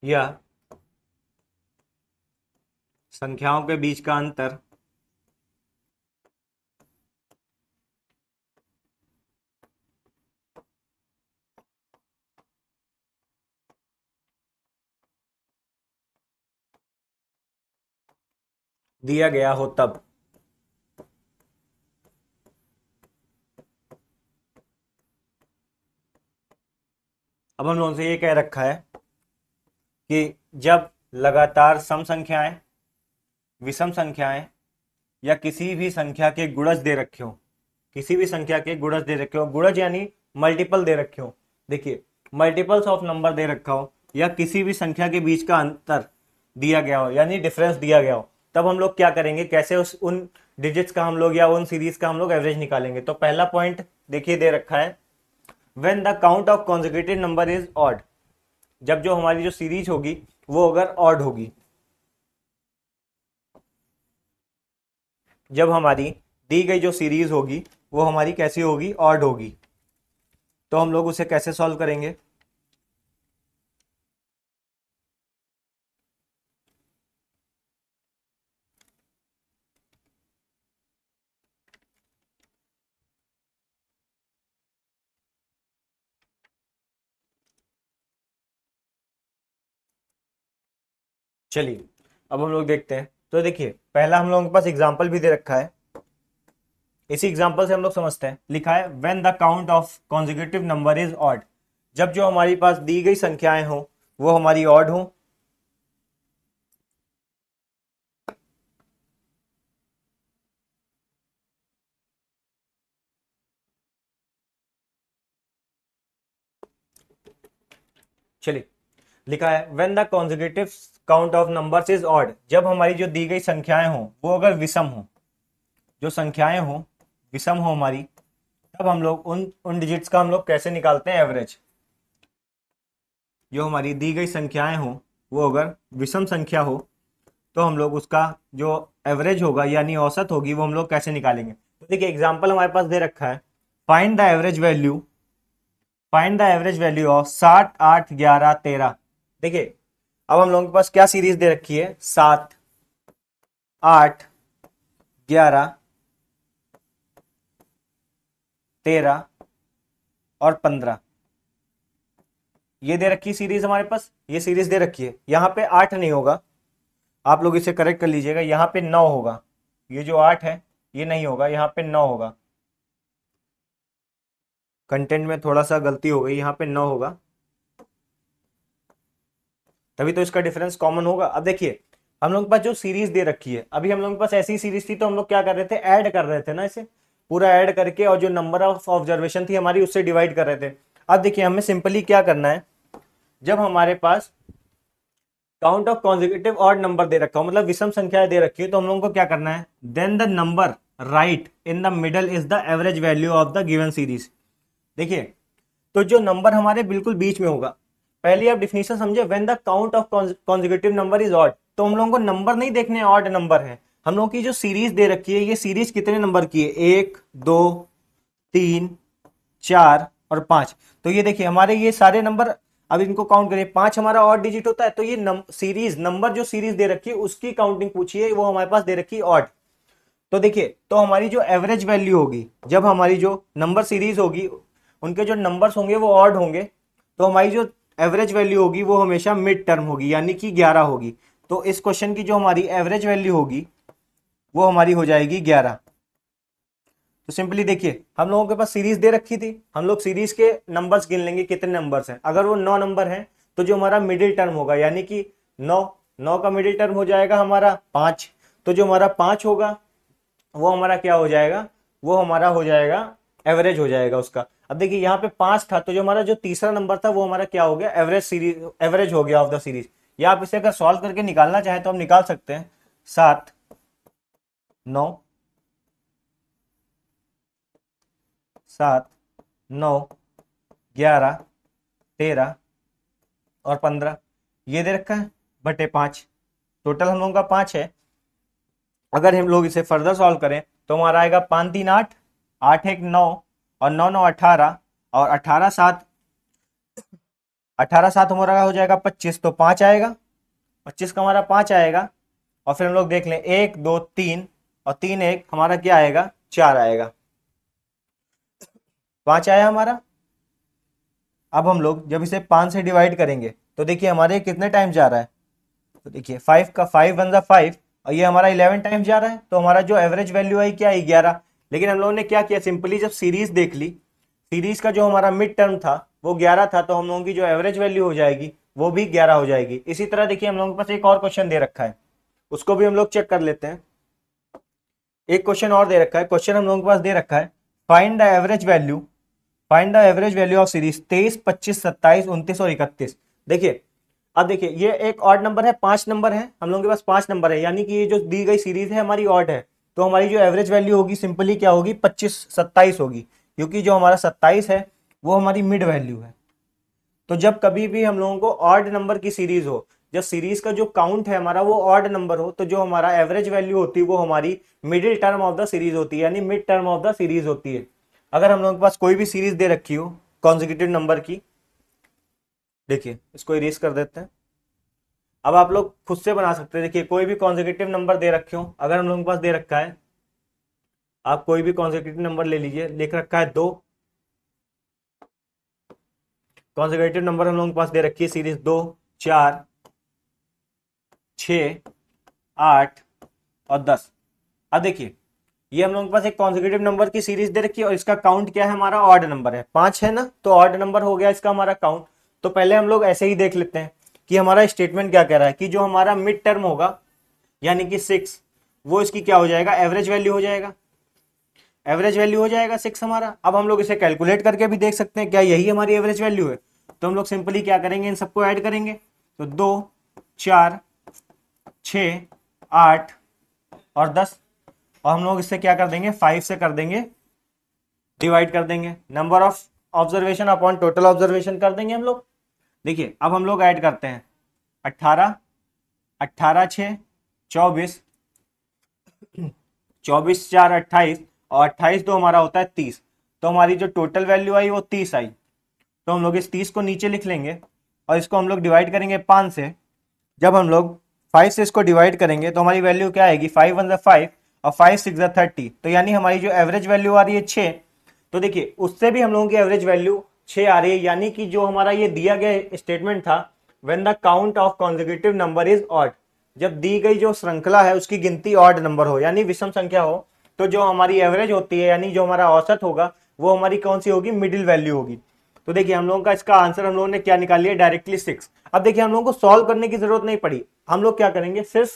यह संख्याओं के बीच का अंतर दिया गया हो तब अब हम लोगों से ये कह रखा है कि जब लगातार सम संख्याएं विषम संख्याएं या किसी भी संख्या के गुणज दे रखे हो किसी भी संख्या के गुणज दे रखे हो गुणज यानी मल्टीपल दे रखे हो देखिए मल्टीपल्स ऑफ नंबर दे रखा हो या किसी भी संख्या के बीच का अंतर दिया गया हो यानी डिफरेंस दिया गया हो तब हम लोग क्या करेंगे कैसे उस उन डिजिट्स का हम लोग या उन सीरीज का हम लोग एवरेज निकालेंगे तो पहला पॉइंट देखिए दे रखा है when the count of consecutive number is odd जब जो हमारी जो सीरीज होगी वो अगर ऑड होगी जब हमारी दी गई जो सीरीज होगी वो हमारी कैसी होगी ऑड होगी तो हम लोग उसे कैसे सॉल्व करेंगे चलिए अब हम लोग देखते हैं तो देखिए पहला हम लोगों के पास एग्जाम्पल भी दे रखा है इसी एग्जाम्पल से हम लोग समझते हैं लिखा है when the count of consecutive number is odd जब जो हमारे पास दी गई संख्याएं हो वो हमारी ऑड हो चलिए लिखा है when the consecutive count of number is odd जब हमारी जो दी गई संख्याएं हो वो अगर विषम हो जो संख्याएं हो विषम हो हमारी तब हम लोग उन उन डिजिट्स का हम लोग कैसे निकालते हैं एवरेज जो हमारी दी गई संख्याएं हो वो अगर विषम संख्या हो तो हम लोग उसका जो एवरेज होगा यानी औसत होगी वो हम लोग कैसे निकालेंगे तो देखिए एग्जाम्पल हमारे पास दे रखा है find the average value find the average value of साठ आठ ग्यारह तेरह देखिए अब हम लोगों के पास क्या सीरीज दे रखी है सात आठ ग्यारह तेरह और पंद्रह ये दे रखी सीरीज हमारे पास ये सीरीज दे रखी है यहां पे आठ नहीं होगा आप लोग इसे करेक्ट कर लीजिएगा यहाँ पे नौ होगा ये जो आठ है ये नहीं होगा यहाँ पे नौ होगा कंटेंट में थोड़ा सा गलती हो गई यहां पे नौ होगा तभी तो इसका डिफरेंस कॉमन होगा अब देखिए हम लोग के पास जो सीरीज दे रखी है अभी हम लोग के पास ऐसी सीरीज थी तो हम लोग क्या कर रहे थे ऐड कर रहे थे ना इसे पूरा ऐड करके और जो नंबर ऑफ ऑब्जर्वेशन थी हमारी उससे डिवाइड कर रहे थे अब देखिए हमें सिंपली क्या करना है जब हमारे पास count of consecutive odd number दे रखा हो मतलब विषम संख्याएं दे रखी हो तो हम लोगों को क्या करना है then the number right in the middle is the average value of the given series देखिए तो जो नंबर हमारे बिल्कुल बीच में होगा पहले आप डिफिनेशन समझे when the count of consecutive number is odd तो हम लोगों को नंबर नहीं देखने ऑड नंबर है हम लोगों की जो सीरीज दे रखी है ये सीरीज कितने नंबर की है एक दो तीन चार और पांच तो ये देखिए हमारे ये सारे नंबर अब इनको काउंट करें पांच हमारा ऑड डिजिट होता है तो ये नम, सीरीज नंबर जो सीरीज दे रखी है उसकी काउंटिंग पूछिए वो हमारे पास दे रखी है ऑड तो देखिए तो हमारी जो एवरेज वैल्यू होगी जब हमारी जो नंबर सीरीज होगी उनके जो नंबर्स होंगे वो ऑड होंगे तो हमारी जो एवरेज वैल्यू होगी वो हमेशा मिड टर्म होगी यानी कि ग्यारह होगी तो इस क्वेश्चन की जो हमारी एवरेज वैल्यू होगी वो हमारी हो जाएगी ग्यारह तो सिंपली देखिए हम लोगों के पास सीरीज दे रखी थी हम लोग सीरीज के नंबर्स गिन लेंगे कितने नंबर्स हैं अगर वो नौ नंबर हैं तो जो हमारा मिडिल टर्म होगा यानी कि नौ नौ का मिडिल टर्म हो जाएगा हमारा पांच तो जो हमारा पांच होगा वो हमारा क्या हो जाएगा वो हमारा हो जाएगा एवरेज हो जाएगा उसका अब देखिए यहाँ पे पांच था तो जो हमारा जो तीसरा नंबर था वो हमारा क्या हो गया एवरेज सीरीज एवरेज हो गया ऑफ द सीरीज या आप इसे अगर सॉल्व करके निकालना चाहें तो हम निकाल सकते हैं सात नौ सात नौ ग्यारह तेरह और पंद्रह ये दे रखा है बटे पांच टोटल हम लोगों का पांच है अगर हम लोग इसे फर्दर सॉल्व करें तो हमारा आएगा पाँच तीन आठ आठ एक नौ और नौ नौ अठारह और अठारह सात अठारह सात हमारा हो जाएगा पच्चीस तो पाँच आएगा पच्चीस का हमारा पाँच आएगा और फिर हम लोग देख लें एक दो तीन और तीन एक हमारा क्या आएगा चार आएगा पाँच आया हमारा अब हम लोग जब इसे पाँच से डिवाइड करेंगे तो देखिए हमारे कितने टाइम जा रहा है तो देखिए फाइव का फाइव वन फाइव और ये हमारा इलेवन टाइम जा रहा है तो हमारा जो एवरेज वैल्यू आई क्या आई ग्यारह लेकिन हम लोगों ने क्या किया सिंपली जब सीरीज देख ली सीरीज का जो हमारा मिड टर्म था वो ग्यारह था तो हम लोगों की जो एवरेज वैल्यू हो जाएगी वो भी ग्यारह हो जाएगी इसी तरह देखिए हम लोगों के पास एक और क्वेश्चन दे रखा है उसको भी हम लोग चेक कर लेते हैं एक क्वेश्चन और दे रखा है क्वेश्चन हम लोगों के पास दे रखा है find the average value find the average value of series तेईस पच्चीस सत्ताईस उनतीस और इकतीस देखिए अब देखिए ये एक ऑड नंबर है पांच नंबर है हम लोगों के पास पांच नंबर है यानी कि ये जो दी गई सीरीज है हमारी ऑड है तो हमारी जो एवरेज वैल्यू होगी सिंपली क्या होगी पच्चीस सत्ताईस होगी क्योंकि जो हमारा सत्ताईस है वो हमारी मिड वैल्यू है तो जब कभी भी हम लोगों को ऑड नंबर की सीरीज हो जब सीरीज का जो काउंट है हमारा वो ऑर्ड नंबर हो तो जो हमारा एवरेज वैल्यू होती है वो हमारी middle term of the series होती है यानी mid term of the series होती है अगर हम लोगों के पास कोई भी सीरीज दे रखी हो कॉन्जिक्यूटिव नंबर की देखिए इसको इरेज कर देते हैं अब आप लोग खुद से बना सकते हैं देखिए कोई भी कॉन्जिक्यूटिव नंबर दे रखे हो अगर हम लोगों के पास दे रखा है आप कोई भी कॉन्जिव नंबर ले लीजिए लिख रखा है दो कॉन्जिक्यूटिव नंबर हम लोगों के पास दे रखी है सीरीज दो चार छ आठ और दस अब देखिए ये हम लोगों के पास एक कॉन्जिक्यूटिव नंबर की सीरीज दे रखी है और इसका काउंट क्या है हमारा ऑर्ड नंबर है पांच है ना तो ऑर्ड नंबर हो गया इसका हमारा काउंट तो पहले हम लोग ऐसे ही देख लेते हैं कि हमारा स्टेटमेंट क्या कह रहा है कि जो हमारा मिड टर्म होगा यानी कि सिक्स वो इसकी क्या हो जाएगा एवरेज वैल्यू हो जाएगा एवरेज वैल्यू हो जाएगा सिक्स हमारा अब हम लोग इसे कैलकुलेट करके भी देख सकते हैं क्या यही हमारी एवरेज वैल्यू है तो हम लोग सिंपली क्या करेंगे इन सबको ऐड करेंगे तो दो चार छ आठ और दस और हम लोग इसे क्या कर देंगे फाइव से कर देंगे डिवाइड कर देंगे number of observation upon total observation कर देंगे हम लोग देखिए अब हम लोग ऐड करते हैं अट्ठारह अट्ठारह छ चौबीस चौबीस चार अट्ठाईस और अट्ठाईस दो तो हमारा होता है तीस तो हमारी जो टोटल वैल्यू आई वो तीस आई तो हम लोग इस तीस को नीचे लिख लेंगे और इसको हम लोग डिवाइड करेंगे पाँच से जब हम लोग फाइव से इसको डिवाइड करेंगे तो हमारी वैल्यू क्या आएगी फाइव वन फाइव और फाइव सिक्स थर्टी तो यानी हमारी जो एवरेज वैल्यू आ रही है छः तो देखिए उससे भी हम लोगों की एवरेज वैल्यू छे आ रही है यानी कि जो हमारा ये दिया गया स्टेटमेंट था when the count of consecutive number is odd जब दी गई जो श्रृंखला है उसकी गिनती ऑड नंबर हो यानी विषम संख्या हो तो जो हमारी एवरेज होती है यानी जो हमारा औसत होगा वो हमारी कौन सी होगी मिडिल वैल्यू होगी तो देखिए हम लोगों का इसका आंसर हम लोगों ने क्या निकाल लिया डायरेक्टली सिक्स अब देखिए हम लोगों को सॉल्व करने की जरूरत नहीं पड़ी हम लोग क्या करेंगे सिर्फ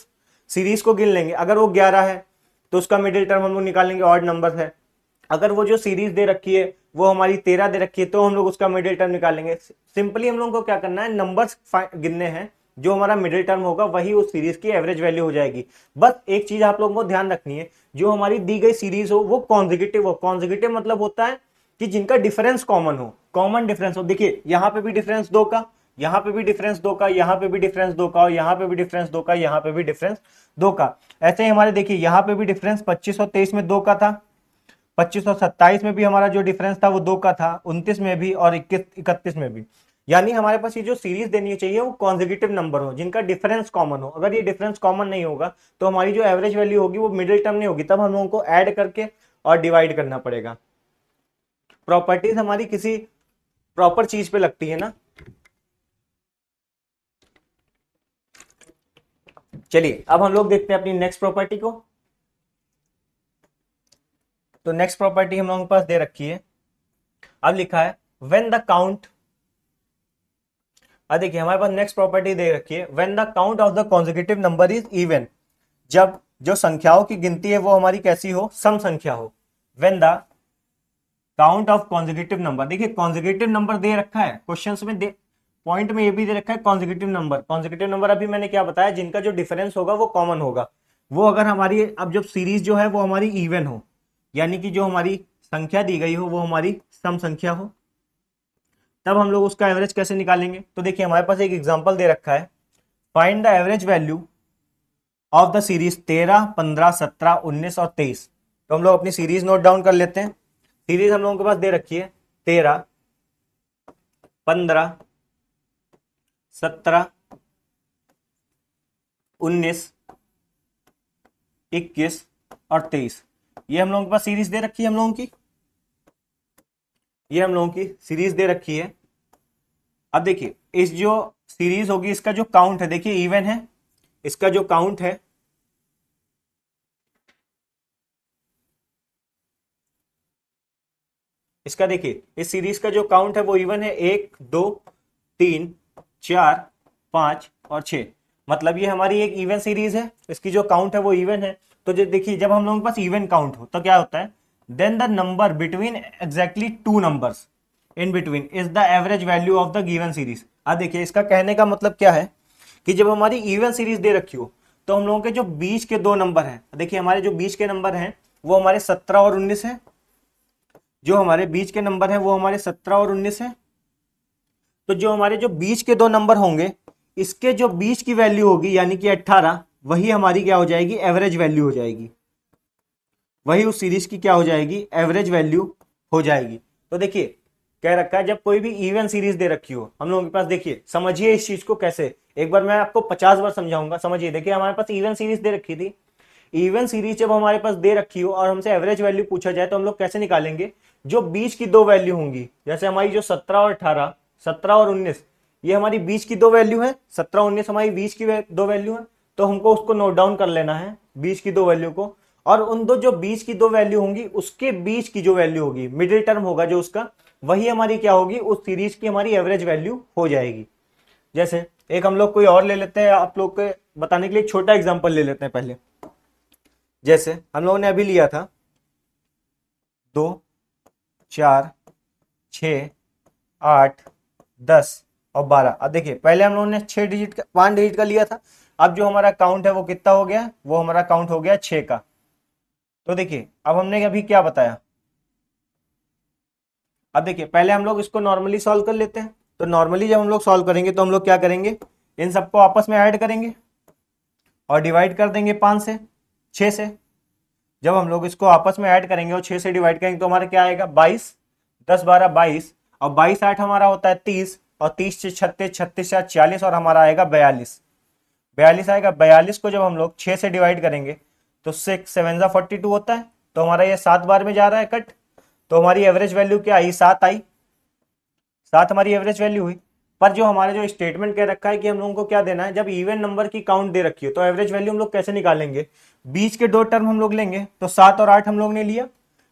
सीरीज को गिन लेंगे अगर वो ग्यारह है तो उसका मिडिल टर्म हम लोग निकालेंगे ऑड नंबर है अगर वो जो सीरीज दे रखी है वो हमारी तेरह दे रखी है तो हम लोग उसका मिडिल टर्म निकालेंगे सिंपली हम लोगों को क्या करना है नंबर गिनने हैं जो हमारा मिडिल टर्म होगा वही उस सीरीज की एवरेज वैल्यू हो जाएगी बस एक चीज आप लोगों को ध्यान रखनी है जो हमारी दी गई सीरीज हो वो कॉन्जिगेटिव हो कॉन्जिगेटिव मतलब होता है कि जिनका डिफरेंस कॉमन हो कॉमन डिफरेंस हो देखिए यहाँ पे भी डिफरेंस दो का यहाँ पे भी डिफरेंस दो का यहाँ पे भी डिफरेंस दो का और यहाँ पे भी डिफरेंस दो का यहाँ पे भी डिफरेंस दो का ऐसे ही हमारे देखिए यहाँ पे भी डिफरेंस 25 और 23 में दो का था 2527 में भी हमारा जो डिफरेंस था वो दो का था उन्तीस में भी और इक्कीस इकतीस में भी यानी हमारे पास ये जो सीरीज देनी चाहिए वो कॉन्जिक्यूटिव नंबर हो जिनका डिफरेंस कॉमन हो अगर ये डिफरेंस कॉमन नहीं होगा तो हमारी जो एवरेज वैल्यू होगी वो मिडिल टर्म नहीं होगी तब हम लोगों को ऐड करके और डिवाइड करना पड़ेगा प्रॉपर्टीज हमारी किसी प्रॉपर चीज पे लगती है ना चलिए अब हम लोग देखते हैं अपनी नेक्स्ट प्रॉपर्टी को तो नेक्स्ट प्रॉपर्टी हम लोगों के पास दे रखी है अब लिखा है वेन द काउंट देखिए हमारे पास नेक्स्ट प्रॉपर्टी दे रखी है when the count of the consecutive number is even जब जो संख्याओं की गिनती है वो हमारी कैसी हो सम संख्या हो when the count of consecutive number देखिए कॉन्जिकेटिव नंबर दे रखा है क्वेश्चन में दे पॉइंट में ये भी दे रखा है कॉन्जिकेटिव नंबर कॉन्जिकेटिव नंबर अभी मैंने क्या बताया जिनका जो डिफरेंस होगा वो कॉमन होगा वो अगर हमारी अब जब सीरीज जो है वो हमारी इवन हो यानी कि जो हमारी संख्या दी गई हो वो हमारी सम संख्या हो तब हम लोग उसका एवरेज कैसे निकालेंगे तो देखिए हमारे पास एक एग्जाम्पल दे रखा है find the average value of the series तेरह पंद्रह सत्रह उन्नीस और तेईस तो हम लोग अपनी सीरीज नोट डाउन कर लेते हैं सीरीज हम लोगों के पास दे रखी है तेरह पंद्रह सत्रह उन्नीस इक्कीस और तेईस ये हम लोगों के पास सीरीज दे रखी है हम लोगों की ये हम लोगों की सीरीज दे रखी है अब देखिए इस जो सीरीज होगी इसका जो काउंट है देखिए इवन है इसका जो काउंट है इसका देखिए इस सीरीज का जो काउंट है वो इवन है एक दो तीन चार पांच और छ मतलब ये हमारी एक इवन सीरीज है इसकी जो काउंट है वो इवन है तो देखिए जब हम लोगों के पास इवेंट काउंट हो तो क्या होता है then the number between exactly two number in between is the average value of the given series अब देखिए इसका कहने का मतलब क्या है कि जब हमारी इवन सीरीज दे रखी हो तो हम लोगों के जो बीच के दो नंबर हैं देखिए हमारे जो बीच के नंबर हैं वो हमारे सत्रह और उन्नीस है जो हमारे बीच के नंबर हैं वो हमारे सत्रह और उन्नीस है तो जो हमारे जो बीच के दो नंबर होंगे इसके जो बीच की वैल्यू होगी यानी कि अट्ठारह वही हमारी क्या हो जाएगी एवरेज वैल्यू हो जाएगी वही उस सीरीज की क्या हो जाएगी एवरेज वैल्यू हो जाएगी तो देखिए कह रखा है जब कोई भी इवन सीरीज दे रखी हो हम लोगों के पास देखिए समझिए इस चीज को कैसे एक बार मैं आपको पचास बार समझाऊंगा समझिए देखिए हमारे पास इवन सीरीज दे रखी थी इवन सीरीज जब हमारे पास दे रखी हो और हमसे एवरेज वैल्यू पूछा जाए तो हम लोग कैसे निकालेंगे जो बीच की दो वैल्यू होंगी जैसे हमारी जो सत्रह और अठारह सत्रह और उन्नीस ये हमारी बीच की दो वैल्यू है सत्रह उन्नीस हमारी बीच की दो वैल्यू है तो हमको उसको नोट डाउन कर लेना है बीच की दो वैल्यू को और उन दो जो बीच की दो वैल्यू होंगी उसके बीच की जो वैल्यू होगी मिडिल टर्म होगा जो उसका वही हमारी क्या होगी उस सीरीज की हमारी एवरेज वैल्यू हो जाएगी जैसे एक हम लोग कोई और ले लेते हैं आप लोग के बताने के लिए छोटा एग्जाम्पल ले लेते हैं पहले जैसे हम लोगों ने अभी लिया था दो चार छ आठ दस और बारह अब देखिए पहले हम लोगों ने छह डिजिट का वन डिजिट का लिया था अब जो हमारा काउंट है वो कितना हो गया वो हमारा काउंट हो गया छ का तो देखिए अब हमने अभी क्या बताया अब देखिए पहले हम लोग इसको नॉर्मली सॉल्व कर लेते हैं तो नॉर्मली जब हम लोग सॉल्व करेंगे तो हम लोग क्या करेंगे इन सबको आपस में ऐड करेंगे और डिवाइड कर देंगे पांच से छ से जब हम लोग इसको आपस में ऐड करेंगे और छह से डिवाइड करेंगे तो हमारा क्या आएगा बाईस दस बारह बाईस और बाईस आठ हमारा होता है तीस और तीस से छत्तीस छत्तीस से छियालीस और हमारा आएगा बयालीस बयालीस आएगा बयालीस को जब हम लोग छह से डिवाइड करेंगे तो सिक्स सेवन ज़ा फोर्टी टू होता है तो हमारा ये सात बार में जा रहा है कट तो हमारी एवरेज वैल्यू क्या आई सात आई सात हमारी एवरेज वैल्यू हुई पर जो हमारे जो स्टेटमेंट कह रखा है कि हम लोगों को क्या देना है जब इवन नंबर की काउंट दे रखी है तो एवरेज वैल्यू हम लोग कैसे निकालेंगे बीच के दो टर्म हम लोग लेंगे तो सात और आठ हम लोग ने लिया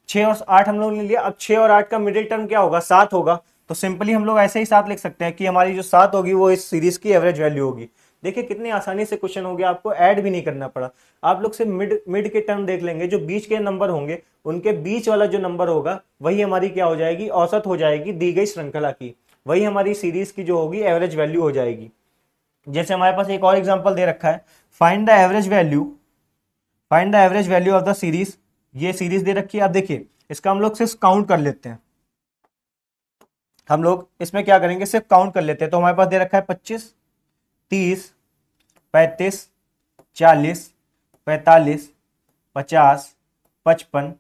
छह और आठ हम लोग ने लिया अब छह और आठ का मिडिल टर्म क्या होगा सात होगा तो सिंपली हम लोग ऐसे ही साथ लिख सकते हैं कि हमारी जो सात होगी वो इस सीरीज की एवरेज वैल्यू होगी देखिए कितनी आसानी से क्वेश्चन हो गया आपको ऐड भी नहीं करना पड़ा आप लोग से मिड मिड के टर्म देख लेंगे जो बीच के नंबर होंगे उनके बीच वाला जो नंबर होगा वही हमारी क्या हो जाएगी औसत हो जाएगी दी गई श्रृंखला की वही हमारी सीरीज की जो होगी एवरेज वैल्यू हो जाएगी जैसे हमारे पास एक और एग्जाम्पल दे रखा है find the average value find the average value of the series ये सीरीज दे रखी है आप देखिए इसका हम लोग सिर्फ काउंट कर लेते हैं हम लोग इसमें क्या करेंगे सिर्फ काउंट कर लेते हैं तो हमारे पास दे रखा है पच्चीस तीस पैंतीस चालीस पैंतालीस पचास पचपन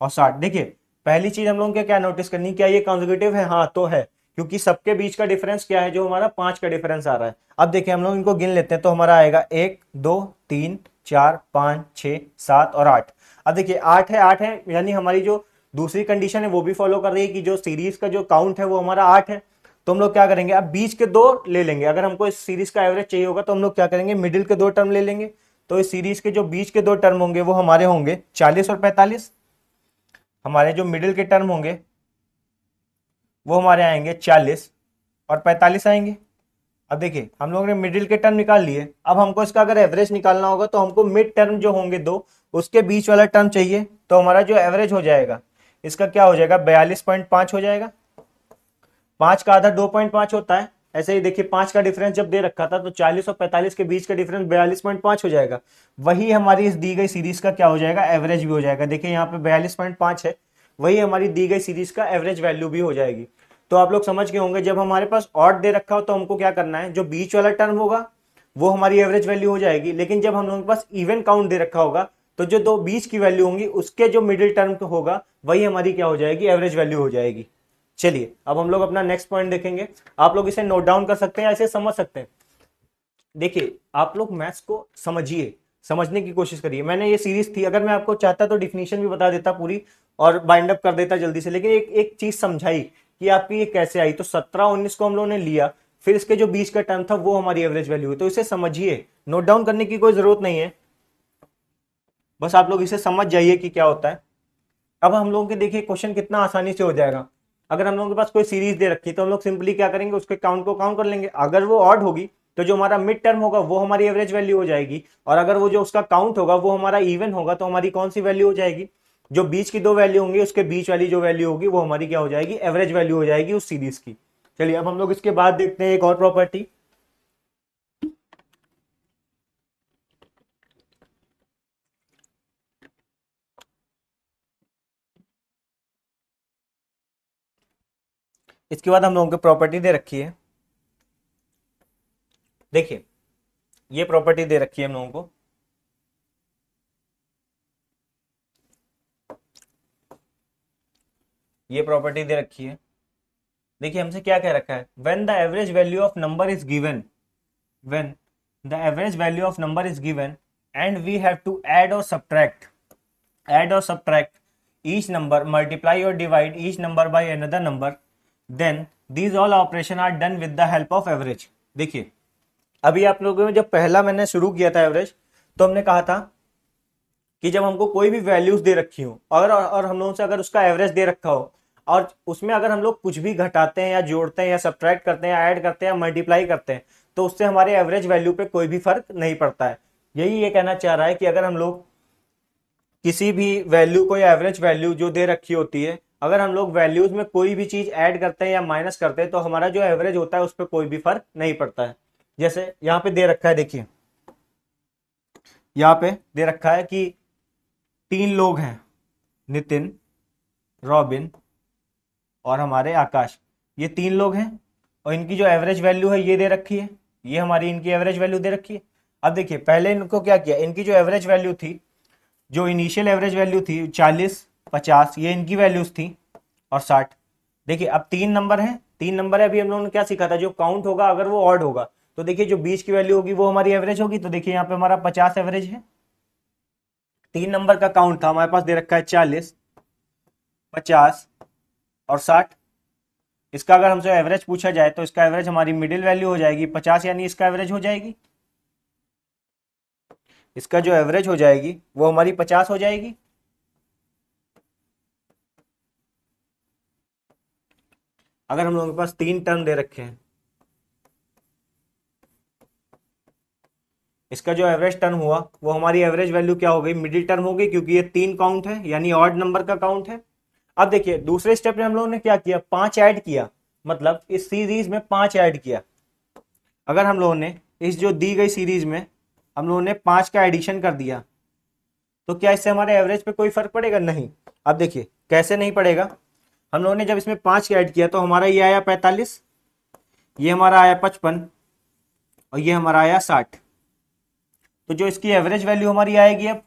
और साठ देखिए पहली चीज हम लोगों के क्या नोटिस करनी क्या ये कॉन्जिक्यूटिव है हाँ तो है क्योंकि सबके बीच का डिफरेंस क्या है जो हमारा पांच का डिफरेंस आ रहा है अब देखिए हम लोग इनको गिन लेते हैं तो हमारा आएगा एक दो तीन चार पांच छ सात और आठ अब देखिए आठ है आठ है यानी हमारी जो दूसरी कंडीशन है वो भी फॉलो कर रही है कि जो सीरीज का जो काउंट है वो हमारा आठ है तो हम लोग क्या करेंगे अब बीच के दो ले लेंगे अगर हमको इस सीरीज का एवरेज चाहिए होगा तो हम लोग क्या करेंगे मिडिल के दो टर्म ले लेंगे तो इस सीरीज के जो बीच के दो टर्म होंगे वो हमारे होंगे चालीस और पैंतालीस हमारे जो मिडिल के टर्म होंगे वो हमारे आएंगे चालीस और पैंतालीस आएंगे अब देखिए हम लोगों ने मिडिल के टर्म निकाल लिए अब हमको इसका अगर एवरेज निकालना होगा तो हमको मिड टर्म जो होंगे दो उसके बीच वाला टर्म चाहिए तो हमारा जो एवरेज हो जाएगा इसका क्या हो जाएगा बयालीस पॉइंट पांच हो जाएगा पांच का आधा दो पॉइंट पांच होता है ऐसे ही देखिए पांच का डिफरेंस जब दे रखा था तो चालीस और पैंतालीस के बीच का डिफरेंस बयालीस पॉइंट पांच हो जाएगा वही हमारी इस दी गई सीरीज का क्या हो जाएगा एवरेज भी हो जाएगा देखिए यहाँ पे बयालीस पॉइंट पांच है वही हमारी दी गई सीरीज का एवरेज वैल्यू भी हो जाएगी तो आप लोग समझ के होंगे जब हमारे पास ऑट दे रखा हो तो हमको क्या करना है जो बीच वाला टर्म होगा वो हमारी एवरेज वैल्यू हो जाएगी लेकिन जब हम लोगों के पास इवन काउंट दे रखा होगा तो जो दो बीच की वैल्यू होंगी उसके जो मिडिल टर्म होगा वही हमारी क्या हो जाएगी एवरेज वैल्यू हो जाएगी चलिए अब हम लोग अपना नेक्स्ट पॉइंट देखेंगे आप लोग इसे नोट डाउन कर सकते हैं या इसे समझ सकते हैं देखिए आप लोग मैथ्स को समझिए समझने की कोशिश करिए मैंने ये सीरीज थी अगर मैं आपको चाहता तो डिफिनेशन भी बता देता पूरी और बाइंड अप कर देता जल्दी से लेकिन एक एक चीज समझाई कि आपकी ये कैसे आई तो सत्रह उन्नीस को हम लोगों ने लिया फिर इसके जो बीच का टर्म था वो हमारी एवरेज वैल्यू हुई तो इसे समझिए नोट डाउन करने की कोई जरूरत नहीं है बस आप लोग इसे समझ जाइए कि क्या होता है अब हम लोगों के देखिए क्वेश्चन कितना आसानी से हो जाएगा अगर हम लोगों के पास कोई सीरीज दे रखी तो हम लोग सिंपली क्या करेंगे उसके काउंट को काउंट कर लेंगे अगर वो ऑड होगी तो जो हमारा मिड टर्म होगा वो हमारी एवरेज वैल्यू हो जाएगी और अगर वो जो उसका काउंट होगा वो हमारा इवन होगा तो हमारी कौन सी वैल्यू हो जाएगी जो बीच की दो वैल्यू होंगी उसके बीच वाली जो वैल्यू होगी वो हमारी क्या हो जाएगी एवरेज वैल्यू हो जाएगी उस सीरीज की चलिए अब हम लोग इसके बाद देखते हैं एक और प्रॉपर्टी इसके बाद हम लोगों को प्रॉपर्टी दे रखी है देखिए ये प्रॉपर्टी दे रखी है हम लोगों को ये प्रॉपर्टी दे रखी है देखिए हमसे क्या कह रखा है when the average value of number is given when the average value of number is given and we have to add और सब्ट्रैक्ट एड और सब्ट्रैक्ट ईच नंबर मल्टीप्लाई और divide each number by another number then these all operation are done with the help of average देखिए अभी आप लोगों में जब पहला मैंने शुरू किया था एवरेज तो हमने कहा था कि जब हमको कोई भी वैल्यूज दे रखी हो अगर और हम लोगों से अगर उसका एवरेज दे रखा हो और उसमें अगर हम लोग कुछ भी घटाते हैं या जोड़ते हैं या सब्ट्रैक्ट करते हैं ऐड करते हैं या मल्टीप्लाई करते हैं तो उससे हमारे एवरेज वैल्यू पे कोई भी फर्क नहीं पड़ता है यही ये कहना चाह रहा है कि अगर हम लोग किसी भी वैल्यू को या एवरेज वैल्यू जो दे रखी होती है अगर हम लोग वैल्यूज में कोई भी चीज ऐड करते हैं या माइनस करते हैं तो हमारा जो एवरेज होता है उस पर कोई भी फर्क नहीं पड़ता है जैसे यहाँ पे दे रखा है देखिए यहाँ पे दे रखा है कि तीन लोग हैं नितिन रॉबिन और हमारे आकाश ये तीन लोग हैं और इनकी जो एवरेज वैल्यू है ये दे रखी है ये हमारी इनकी एवरेज वैल्यू दे रखी है अब देखिए पहले इनको क्या किया इनकी जो एवरेज वैल्यू थी जो इनिशियल एवरेज वैल्यू थी चालीस पचास ये इनकी वैल्यूज थी और साठ देखिए अब तीन नंबर है तीन नंबर है अभी हम लोगों ने क्या सीखा था जो काउंट होगा अगर वो ऑड होगा तो देखिए जो बीस की वैल्यू होगी वो हमारी एवरेज होगी तो देखिए यहाँ पे हमारा पचास एवरेज है तीन नंबर का काउंट था हमारे पास दे रखा है चालीस पचास और साठ इसका अगर हमसे एवरेज पूछा जाए तो इसका एवरेज हमारी मिडिल वैल्यू हो जाएगी पचास यानी इसका एवरेज हो जाएगी इसका जो एवरेज हो जाएगी वो हमारी पचास हो जाएगी अगर हम लोगों के पास तीन टर्म दे रखे हैं इसका जो एवरेज टर्म हुआ वो हमारी एवरेज वैल्यू क्या हो गई मिडिल टर्म हो गई क्योंकि ये तीन काउंट है यानी ऑर्ड नंबर का काउंट है अब देखिए दूसरे स्टेप में हम लोगों ने क्या किया पांच ऐड किया मतलब इस सीरीज में पांच ऐड किया अगर हम लोगों ने इस जो दी गई सीरीज में हम लोगों ने पांच का एडिशन कर दिया तो क्या इससे हमारे एवरेज पे कोई फर्क पड़ेगा नहीं अब देखिए कैसे नहीं पड़ेगा हम लोगों ने जब इसमें पांच ऐड किया तो हमारा ये आया पैंतालीस ये हमारा आया पचपन और ये हमारा आया साठ तो जो इसकी एवरेज वैल्यू हमारी आएगी अब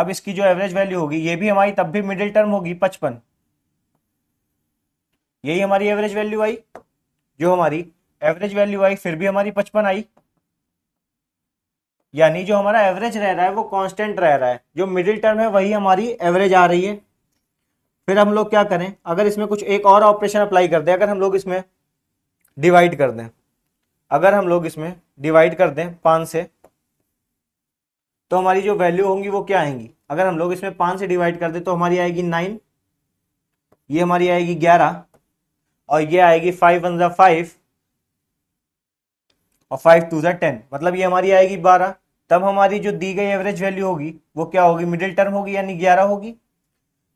अब इसकी जो एवरेज वैल्यू होगी ये भी हमारी तब भी मिडिल टर्म होगी पचपन यही हमारी एवरेज वैल्यू आई जो हमारी एवरेज वैल्यू आई फिर भी हमारी पचपन आई यानी जो हमारा एवरेज रह रहा है वो कांस्टेंट रह रहा है जो मिडिल टर्म है वही हमारी एवरेज आ रही है फिर हम लोग क्या करें अगर इसमें कुछ एक और ऑपरेशन अप्लाई कर दें अगर हम लोग इसमें डिवाइड कर दें अगर हम लोग इसमें डिवाइड कर दें पाँच से तो हमारी जो वैल्यू होंगी वो क्या आएंगी अगर हम लोग इसमें पाँच से डिवाइड कर दें तो हमारी आएगी नाइन ये हमारी आएगी ग्यारह और ये आएगी फाइव वन ज़ा फाइव और फाइव टू जै टेन मतलब ये हमारी आएगी बारह तब हमारी जो दी गई एवरेज वैल्यू होगी वो क्या होगी मिडिल टर्म होगी यानी ग्यारह होगी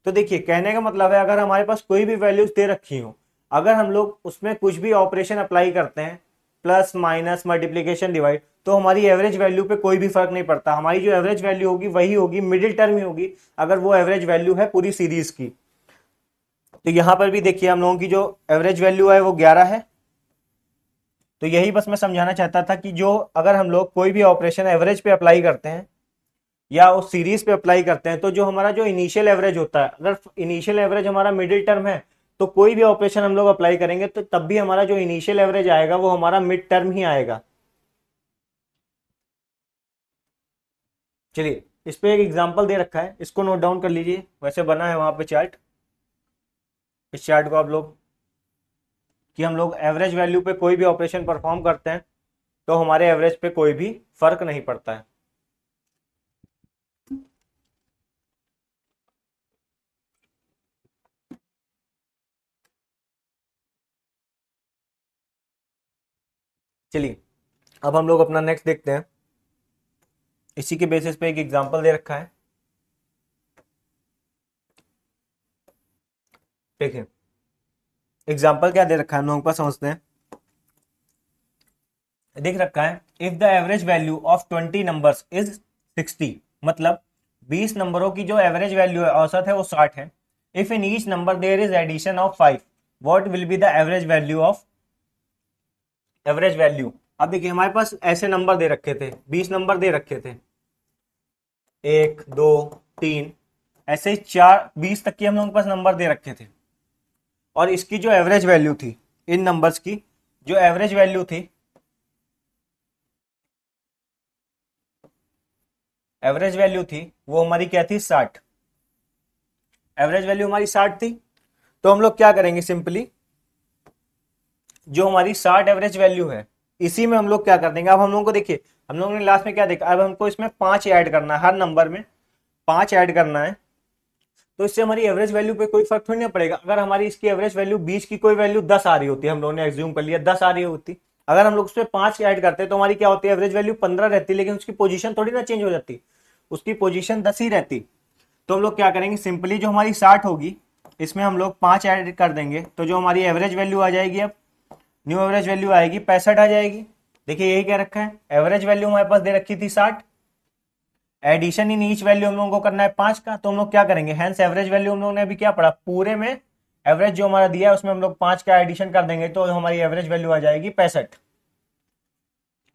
तो देखिए कहने का मतलब है अगर हमारे पास कोई भी वैल्यूज दे रखी हो अगर हम लोग उसमें कुछ भी ऑपरेशन अप्लाई करते हैं प्लस माइनस मल्टीप्लीकेशन डिवाइड तो हमारी एवरेज वैल्यू पे कोई भी फर्क नहीं पड़ता हमारी जो एवरेज वैल्यू होगी वही होगी मिडिल टर्म ही होगी अगर वो एवरेज वैल्यू है पूरी सीरीज की तो यहाँ पर भी देखिए हम लोगों की जो एवरेज वैल्यू है वो ग्यारह है तो यही बस मैं समझाना चाहता था कि जो अगर हम लोग कोई भी ऑपरेशन एवरेज पे अप्लाई करते हैं या उस सीरीज पे अप्लाई करते हैं तो जो हमारा जो इनिशियल एवरेज होता है अगर इनिशियल एवरेज हमारा मिडिल टर्म है तो कोई भी ऑपरेशन हम लोग अप्लाई करेंगे तो तब भी हमारा जो इनिशियल एवरेज आएगा वो हमारा मिड टर्म ही आएगा चलिए इस पर एक एग्जाम्पल दे रखा है इसको नोट डाउन कर लीजिए वैसे बना है वहां पे चार्ट इस चार्ट को आप लोग कि हम लोग एवरेज वैल्यू पे कोई भी ऑपरेशन परफॉर्म करते हैं तो हमारे एवरेज पे कोई भी फर्क नहीं पड़ता है चलिए अब हम लोग अपना नेक्स्ट देखते हैं इसी के बेसिस पे एक एग्जांपल दे रखा है देखें एग्जाम्पल क्या दे रखा है हम लोगों समझते हैं देख रखा है if the average value of twenty numbers is sixty मतलब बीस नंबरों की जो एवरेज वैल्यू है औसत है वो साठ है if in each number there is addition of five what will be the average value of average value अब देखिए हमारे पास ऐसे नंबर दे रखे थे बीस नंबर दे रखे थे एक दो तीन ऐसे चार बीस तक के हम लोगों के पास नंबर दे रखे थे और इसकी जो एवरेज वैल्यू थी इन नंबर्स की जो एवरेज वैल्यू थी एवरेज वैल्यू थी वो हमारी क्या थी साठ एवरेज वैल्यू हमारी साठ थी तो हम लोग क्या करेंगे सिंपली जो हमारी साठ एवरेज वैल्यू है इसी में हम लोग क्या कर देंगे अब हम लोगों को देखिए हम लोगों ने लास्ट में क्या देखा अब हमको इसमें पांच ऐड करना है हर नंबर में पांच ऐड करना है तो इससे हमारी एवरेज वैल्यू पे कोई फर्क थोड़ी ना पड़ेगा अगर हमारी इसकी एवरेज वैल्यू बीस की कोई वैल्यू दस आ रही होती हम लोगों ने एक्ज्यूम कर लिया दस आ रही होती अगर हम लोग उसमें पांच ऐड करते हैं तो हमारी क्या होती है एवरेज वैल्यू पंद्रह रहती है लेकिन उसकी पोजीशन थोड़ी ना चेंज हो जाती उसकी पोजीशन दस ही रहती तो हम लोग क्या करेंगे सिंपली जो हमारी साठ होगी इसमें हम लोग पांच ऐड कर देंगे तो जो हमारी एवरेज वैल्यू आ जाएगी अब न्यू एवरेज वैल्यू आएगी पैंसठ आ जाएगी देखिए यही क्या रखा है एवरेज वैल्यू हमारे पास दे रखी थी साठ एडिशन इन ईच वैल्यू हम लोगों को करना है पांच का तो हम लोग क्या करेंगे हैंस एवरेज वैल्यू हम लोगों ने अभी क्या पढ़ा पूरे में एवरेज जो हमारा दिया है उसमें हम लोग पांच का एडिशन कर देंगे तो हमारी एवरेज वैल्यू आ जाएगी पैंसठ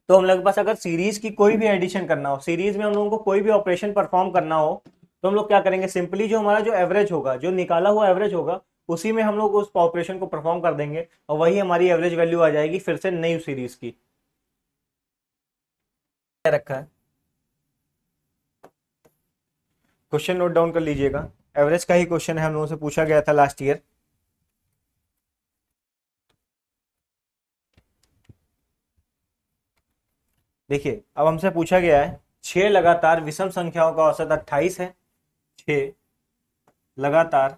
तो हम लोग के पास अगर सीरीज की कोई भी एडिशन करना हो सीरीज में हम लोगों को कोई भी ऑपरेशन परफॉर्म करना हो तो हम लोग क्या करेंगे सिंपली जो हमारा जो एवरेज होगा जो निकाला हुआ एवरेज होगा उसी में हम लोग उस ऑपरेशन को परफॉर्म कर देंगे और वही हमारी एवरेज वैल्यू आ जाएगी फिर से नई सीरीज की रखा है क्वेश्चन नोट डाउन कर लीजिएगा एवरेज का ही क्वेश्चन है हम लोगों से पूछा गया था लास्ट ईयर देखिए अब हमसे पूछा गया है छह लगातार विषम संख्याओं का औसत अट्ठाईस है छ लगातार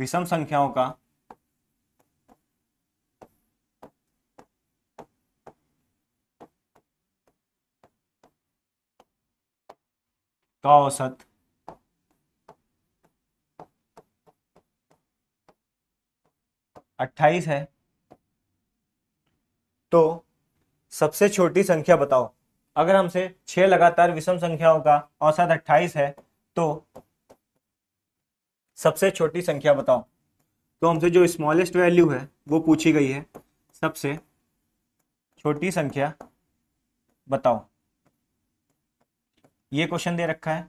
विषम संख्याओं का का औसत अट्ठाईस है तो सबसे छोटी संख्या बताओ अगर हमसे छह लगातार विषम संख्याओं का औसत अट्ठाईस है तो सबसे छोटी संख्या बताओ तो हमसे जो स्मॉलेस्ट वैल्यू है वो पूछी गई है सबसे छोटी संख्या बताओ ये क्वेश्चन दे रखा है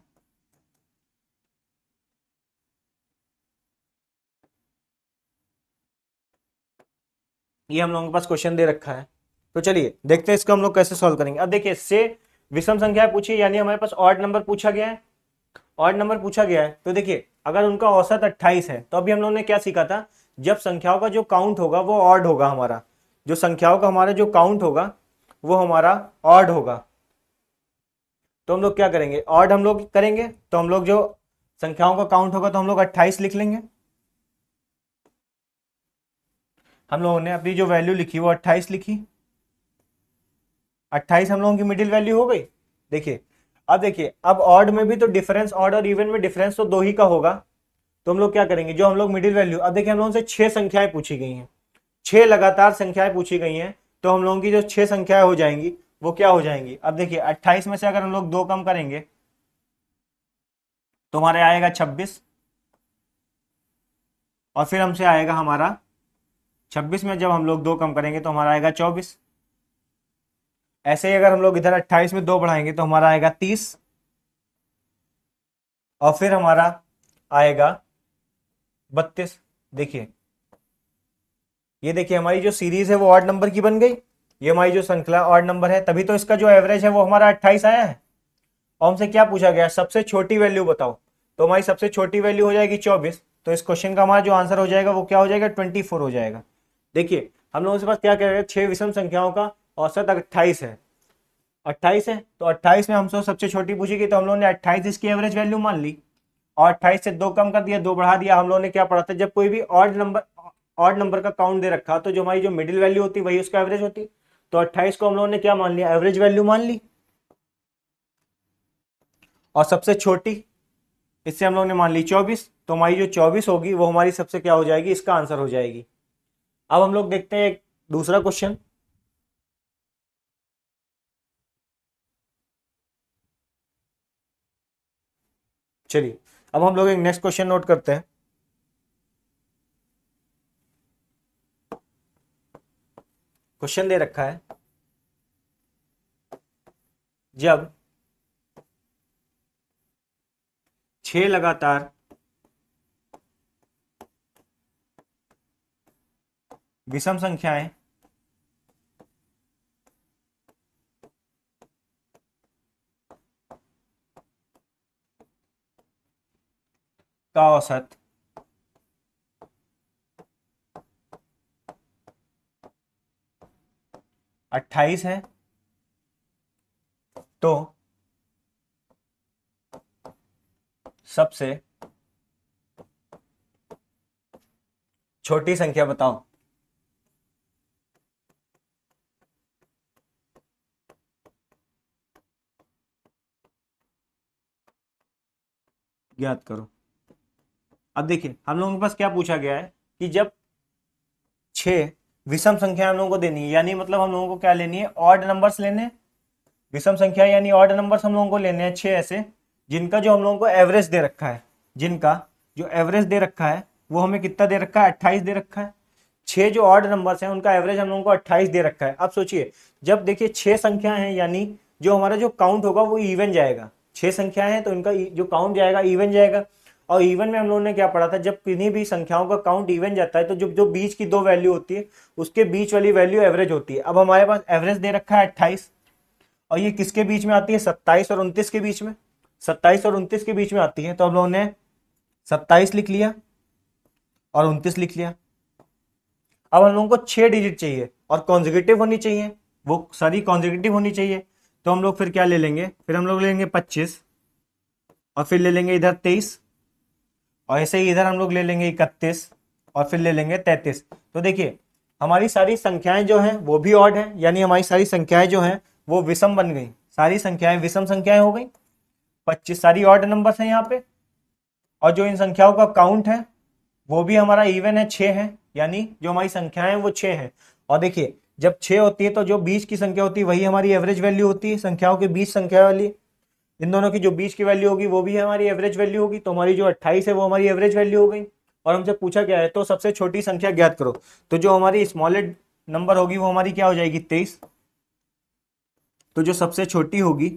ये हम लोगों के पास क्वेश्चन दे रखा है तो चलिए देखते हैं इसको हम लोग कैसे सॉल्व करेंगे अब देखिए से विषम संख्या पूछी यानी हमारे पास ऑड नंबर पूछा गया है ऑड नंबर पूछा गया है तो देखिए अगर उनका औसत 28 है तो अभी हम लोगों ने क्या सीखा था जब संख्याओं का जो काउंट होगा वो ऑर्ड होगा हमारा जो संख्याओं का हमारा जो काउंट होगा वो हमारा ऑड होगा तो हम लोग क्या करेंगे ऑड हम लोग करेंगे तो हम लोग जो संख्याओं का काउंट होगा तो हम लोग अट्ठाईस लिख लेंगे हम लोगों ने अपनी जो वैल्यू लिखी वो अट्ठाईस लिखी अट्ठाईस हम लोगों की मिडिल वैल्यू हो गई देखिए अब देखिए अब ऑड में भी तो डिफरेंस ऑड और इवन में डिफरेंस तो दो ही का होगा तो हम लोग क्या करेंगे जो हम लोग मिडिल वैल्यू अब देखिए हम लोगों से छह संख्याएं पूछी गई हैं छह लगातार संख्याएं पूछी गई हैं तो हम लोगों की जो छह संख्याएं हो जाएंगी वो क्या हो जाएंगी अब देखिए अट्ठाईस में से अगर हम लोग दो कम करेंगे तो हमारे आएगा छब्बीस और फिर हमसे आएगा हमारा छब्बीस में जब हम लोग दो कम करेंगे तो हमारा आएगा चौबीस ऐसे ही अगर हम लोग इधर अट्ठाईस में दो बढ़ाएंगे तो हमारा आएगा तीस और फिर हमारा आएगा बत्तीस देखिए ये देखिए हमारी जो सीरीज है वो ऑड नंबर की बन गई ये हमारी जो श्रृंखला ऑर्ड नंबर है तभी तो इसका जो एवरेज है वो हमारा अट्ठाईस आया है और हमसे क्या पूछा गया सबसे छोटी वैल्यू बताओ तो हमारी सबसे छोटी वैल्यू हो जाएगी चौबीस तो इस क्वेश्चन का हमारा जो आंसर हो जाएगा वो क्या हो जाएगा ट्वेंटी हो जाएगा देखिए हम लोगों के पास क्या कह रहे हैं छह विषम संख्याओं का औसत अट्ठाईस है अट्ठाईस है तो अट्ठाईस में हमसे सबसे छोटी पूछी गई तो हम लोगों ने अट्ठाईस इसकी एवरेज वैल्यू मान ली और अट्ठाईस से दो कम कर दिया दो बढ़ा दिया हम लोगों ने क्या पढ़ा था जब कोई भी ऑर्ड नंबर ऑड नंबर का काउंट दे रखा तो जो हमारी जो मिडिल वैल्यू होती वही उसका एवरेज होती तो 28 को हम लोगों ने क्या मान लिया एवरेज वैल्यू मान ली और सबसे छोटी इससे हम लोगों ने मान ली 24 तो हमारी जो 24 होगी वो हमारी सबसे क्या हो जाएगी इसका आंसर हो जाएगी अब हम लोग देखते हैं एक दूसरा क्वेश्चन चलिए अब हम लोग एक नेक्स्ट क्वेश्चन नोट करते हैं क्वेश्चन दे रखा है जब छह लगातार विषम संख्याएं का औसत अट्ठाईस है तो सबसे छोटी संख्या बताओ ज्ञात करो अब देखिए हम लोगों के पास क्या पूछा गया है कि जब छ विषम संख्या हम लोगों को देनी है यानी मतलब हम लोगों को क्या लेनी है ऑर्ड नंबर्स लेने विषम संख्या यानी ऑर्ड नंबर्स हम लोगों को लेने हैं छह ऐसे जिनका जो हम लोगों को एवरेज दे रखा है जिनका जो एवरेज दे रखा है वो हमें कितना दे रखा है अट्ठाईस दे रखा है छह जो ऑर्ड नंबर्स हैं उनका एवरेज हम लोगों को अट्ठाईस दे रखा है अब सोचिए जब देखिए छह संख्या है यानी जो हमारा जो काउंट होगा वो इवन जाएगा छह संख्या है तो इनका e- जो काउंट जाएगा इवन जाएगा और इवन में हम लोगों ने क्या पढ़ा था जब किन्हीं भी संख्याओं का काउंट इवन जाता है तो जो जो बीच की दो वैल्यू होती है उसके बीच वाली वैल्यू एवरेज होती है अब हमारे पास एवरेज दे रखा है अट्ठाईस और ये किसके बीच में आती है सत्ताईस और उनतीस के बीच में सत्ताईस और उनतीस के बीच में आती है तो हम लोगों ने सत्ताईस लिख लिया और उनतीस लिख लिया अब हम लोगों को छह डिजिट चाहिए और कॉन्जिगेटिव होनी चाहिए वो सारी कॉन्जिगेटिव होनी चाहिए तो हम लोग फिर क्या ले लेंगे फिर हम लोग लेंगे पच्चीस और फिर ले लेंगे इधर तेईस और ऐसे ही इधर हम लोग ले लेंगे इकतीस और फिर ले लेंगे तैतीस तो देखिए हमारी सारी संख्याएं जो हैं वो भी ऑड है यानी हमारी सारी संख्याएं जो हैं वो विषम बन गई सारी संख्याएं विषम संख्याएं हो गई पच्चीस सारी ऑड नंबर हैं यहाँ पे और जो इन संख्याओं का काउंट है वो भी हमारा इवन है छे है यानी जो हमारी संख्याएं हैं वो छः हैं और देखिए जब छे होती है तो जो बीच की संख्या होती है वही हमारी एवरेज वैल्यू होती है संख्याओं के बीच संख्या वाली इन दोनों की जो बीच की वैल्यू होगी वो भी हमारी एवरेज वैल्यू होगी तो हमारी जो अट्ठाईस है वो हमारी एवरेज वैल्यू हो गई और हमसे पूछा गया है तो सबसे छोटी संख्या ज्ञात करो तो जो हमारी स्मॉलेड नंबर होगी वो हमारी क्या हो जाएगी तेईस तो जो सबसे छोटी होगी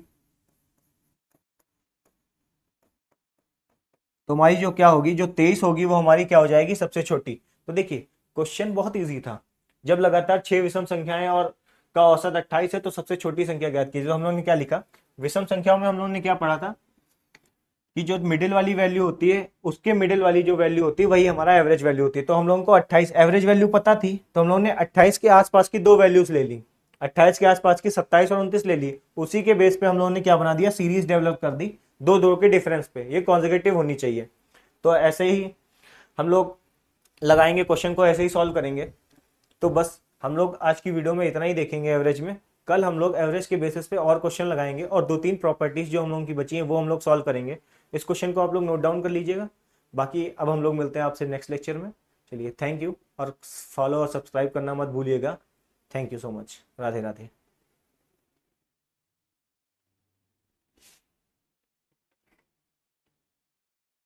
तो हमारी जो क्या होगी जो तेईस होगी वो हमारी क्या हो जाएगी सबसे छोटी तो देखिए क्वेश्चन बहुत ईजी था जब लगातार छह विषम संख्याएं और का औसत अट्ठाईस है तो सबसे छोटी संख्या ज्ञात कीजिए तो हम लोगों ने क्या लिखा विषम संख्याओं में हम लोगों ने क्या पढ़ा था कि जो मिडिल वाली वैल्यू होती है उसके मिडिल वाली जो वैल्यू होती है वही हमारा एवरेज वैल्यू होती है तो हम लोगों को 28 एवरेज वैल्यू पता थी तो हम लोगों ने 28 के आसपास की दो वैल्यूज ले ली 28 के आसपास की 27 और 29 ले ली उसी के बेस पे हम लोगों ने क्या बना दिया सीरीज डेवलप कर दी दो दो के डिफरेंस पे ये कॉन्जिकेटिव होनी चाहिए तो ऐसे ही हम लोग लगाएंगे क्वेश्चन को ऐसे ही सॉल्व करेंगे तो बस हम लोग आज की वीडियो में इतना ही देखेंगे एवरेज में कल हम लोग एवरेज के बेसिस पे और क्वेश्चन लगाएंगे और दो तीन प्रॉपर्टीज जो हम लोगों की बची हैं वो हम लोग सॉल्व करेंगे इस क्वेश्चन को आप लोग नोट डाउन कर लीजिएगा बाकी अब हम लोग मिलते हैं आपसे नेक्स्ट लेक्चर में चलिए थैंक यू और फॉलो और सब्सक्राइब करना मत भूलिएगा thank you so much Radhe Radhe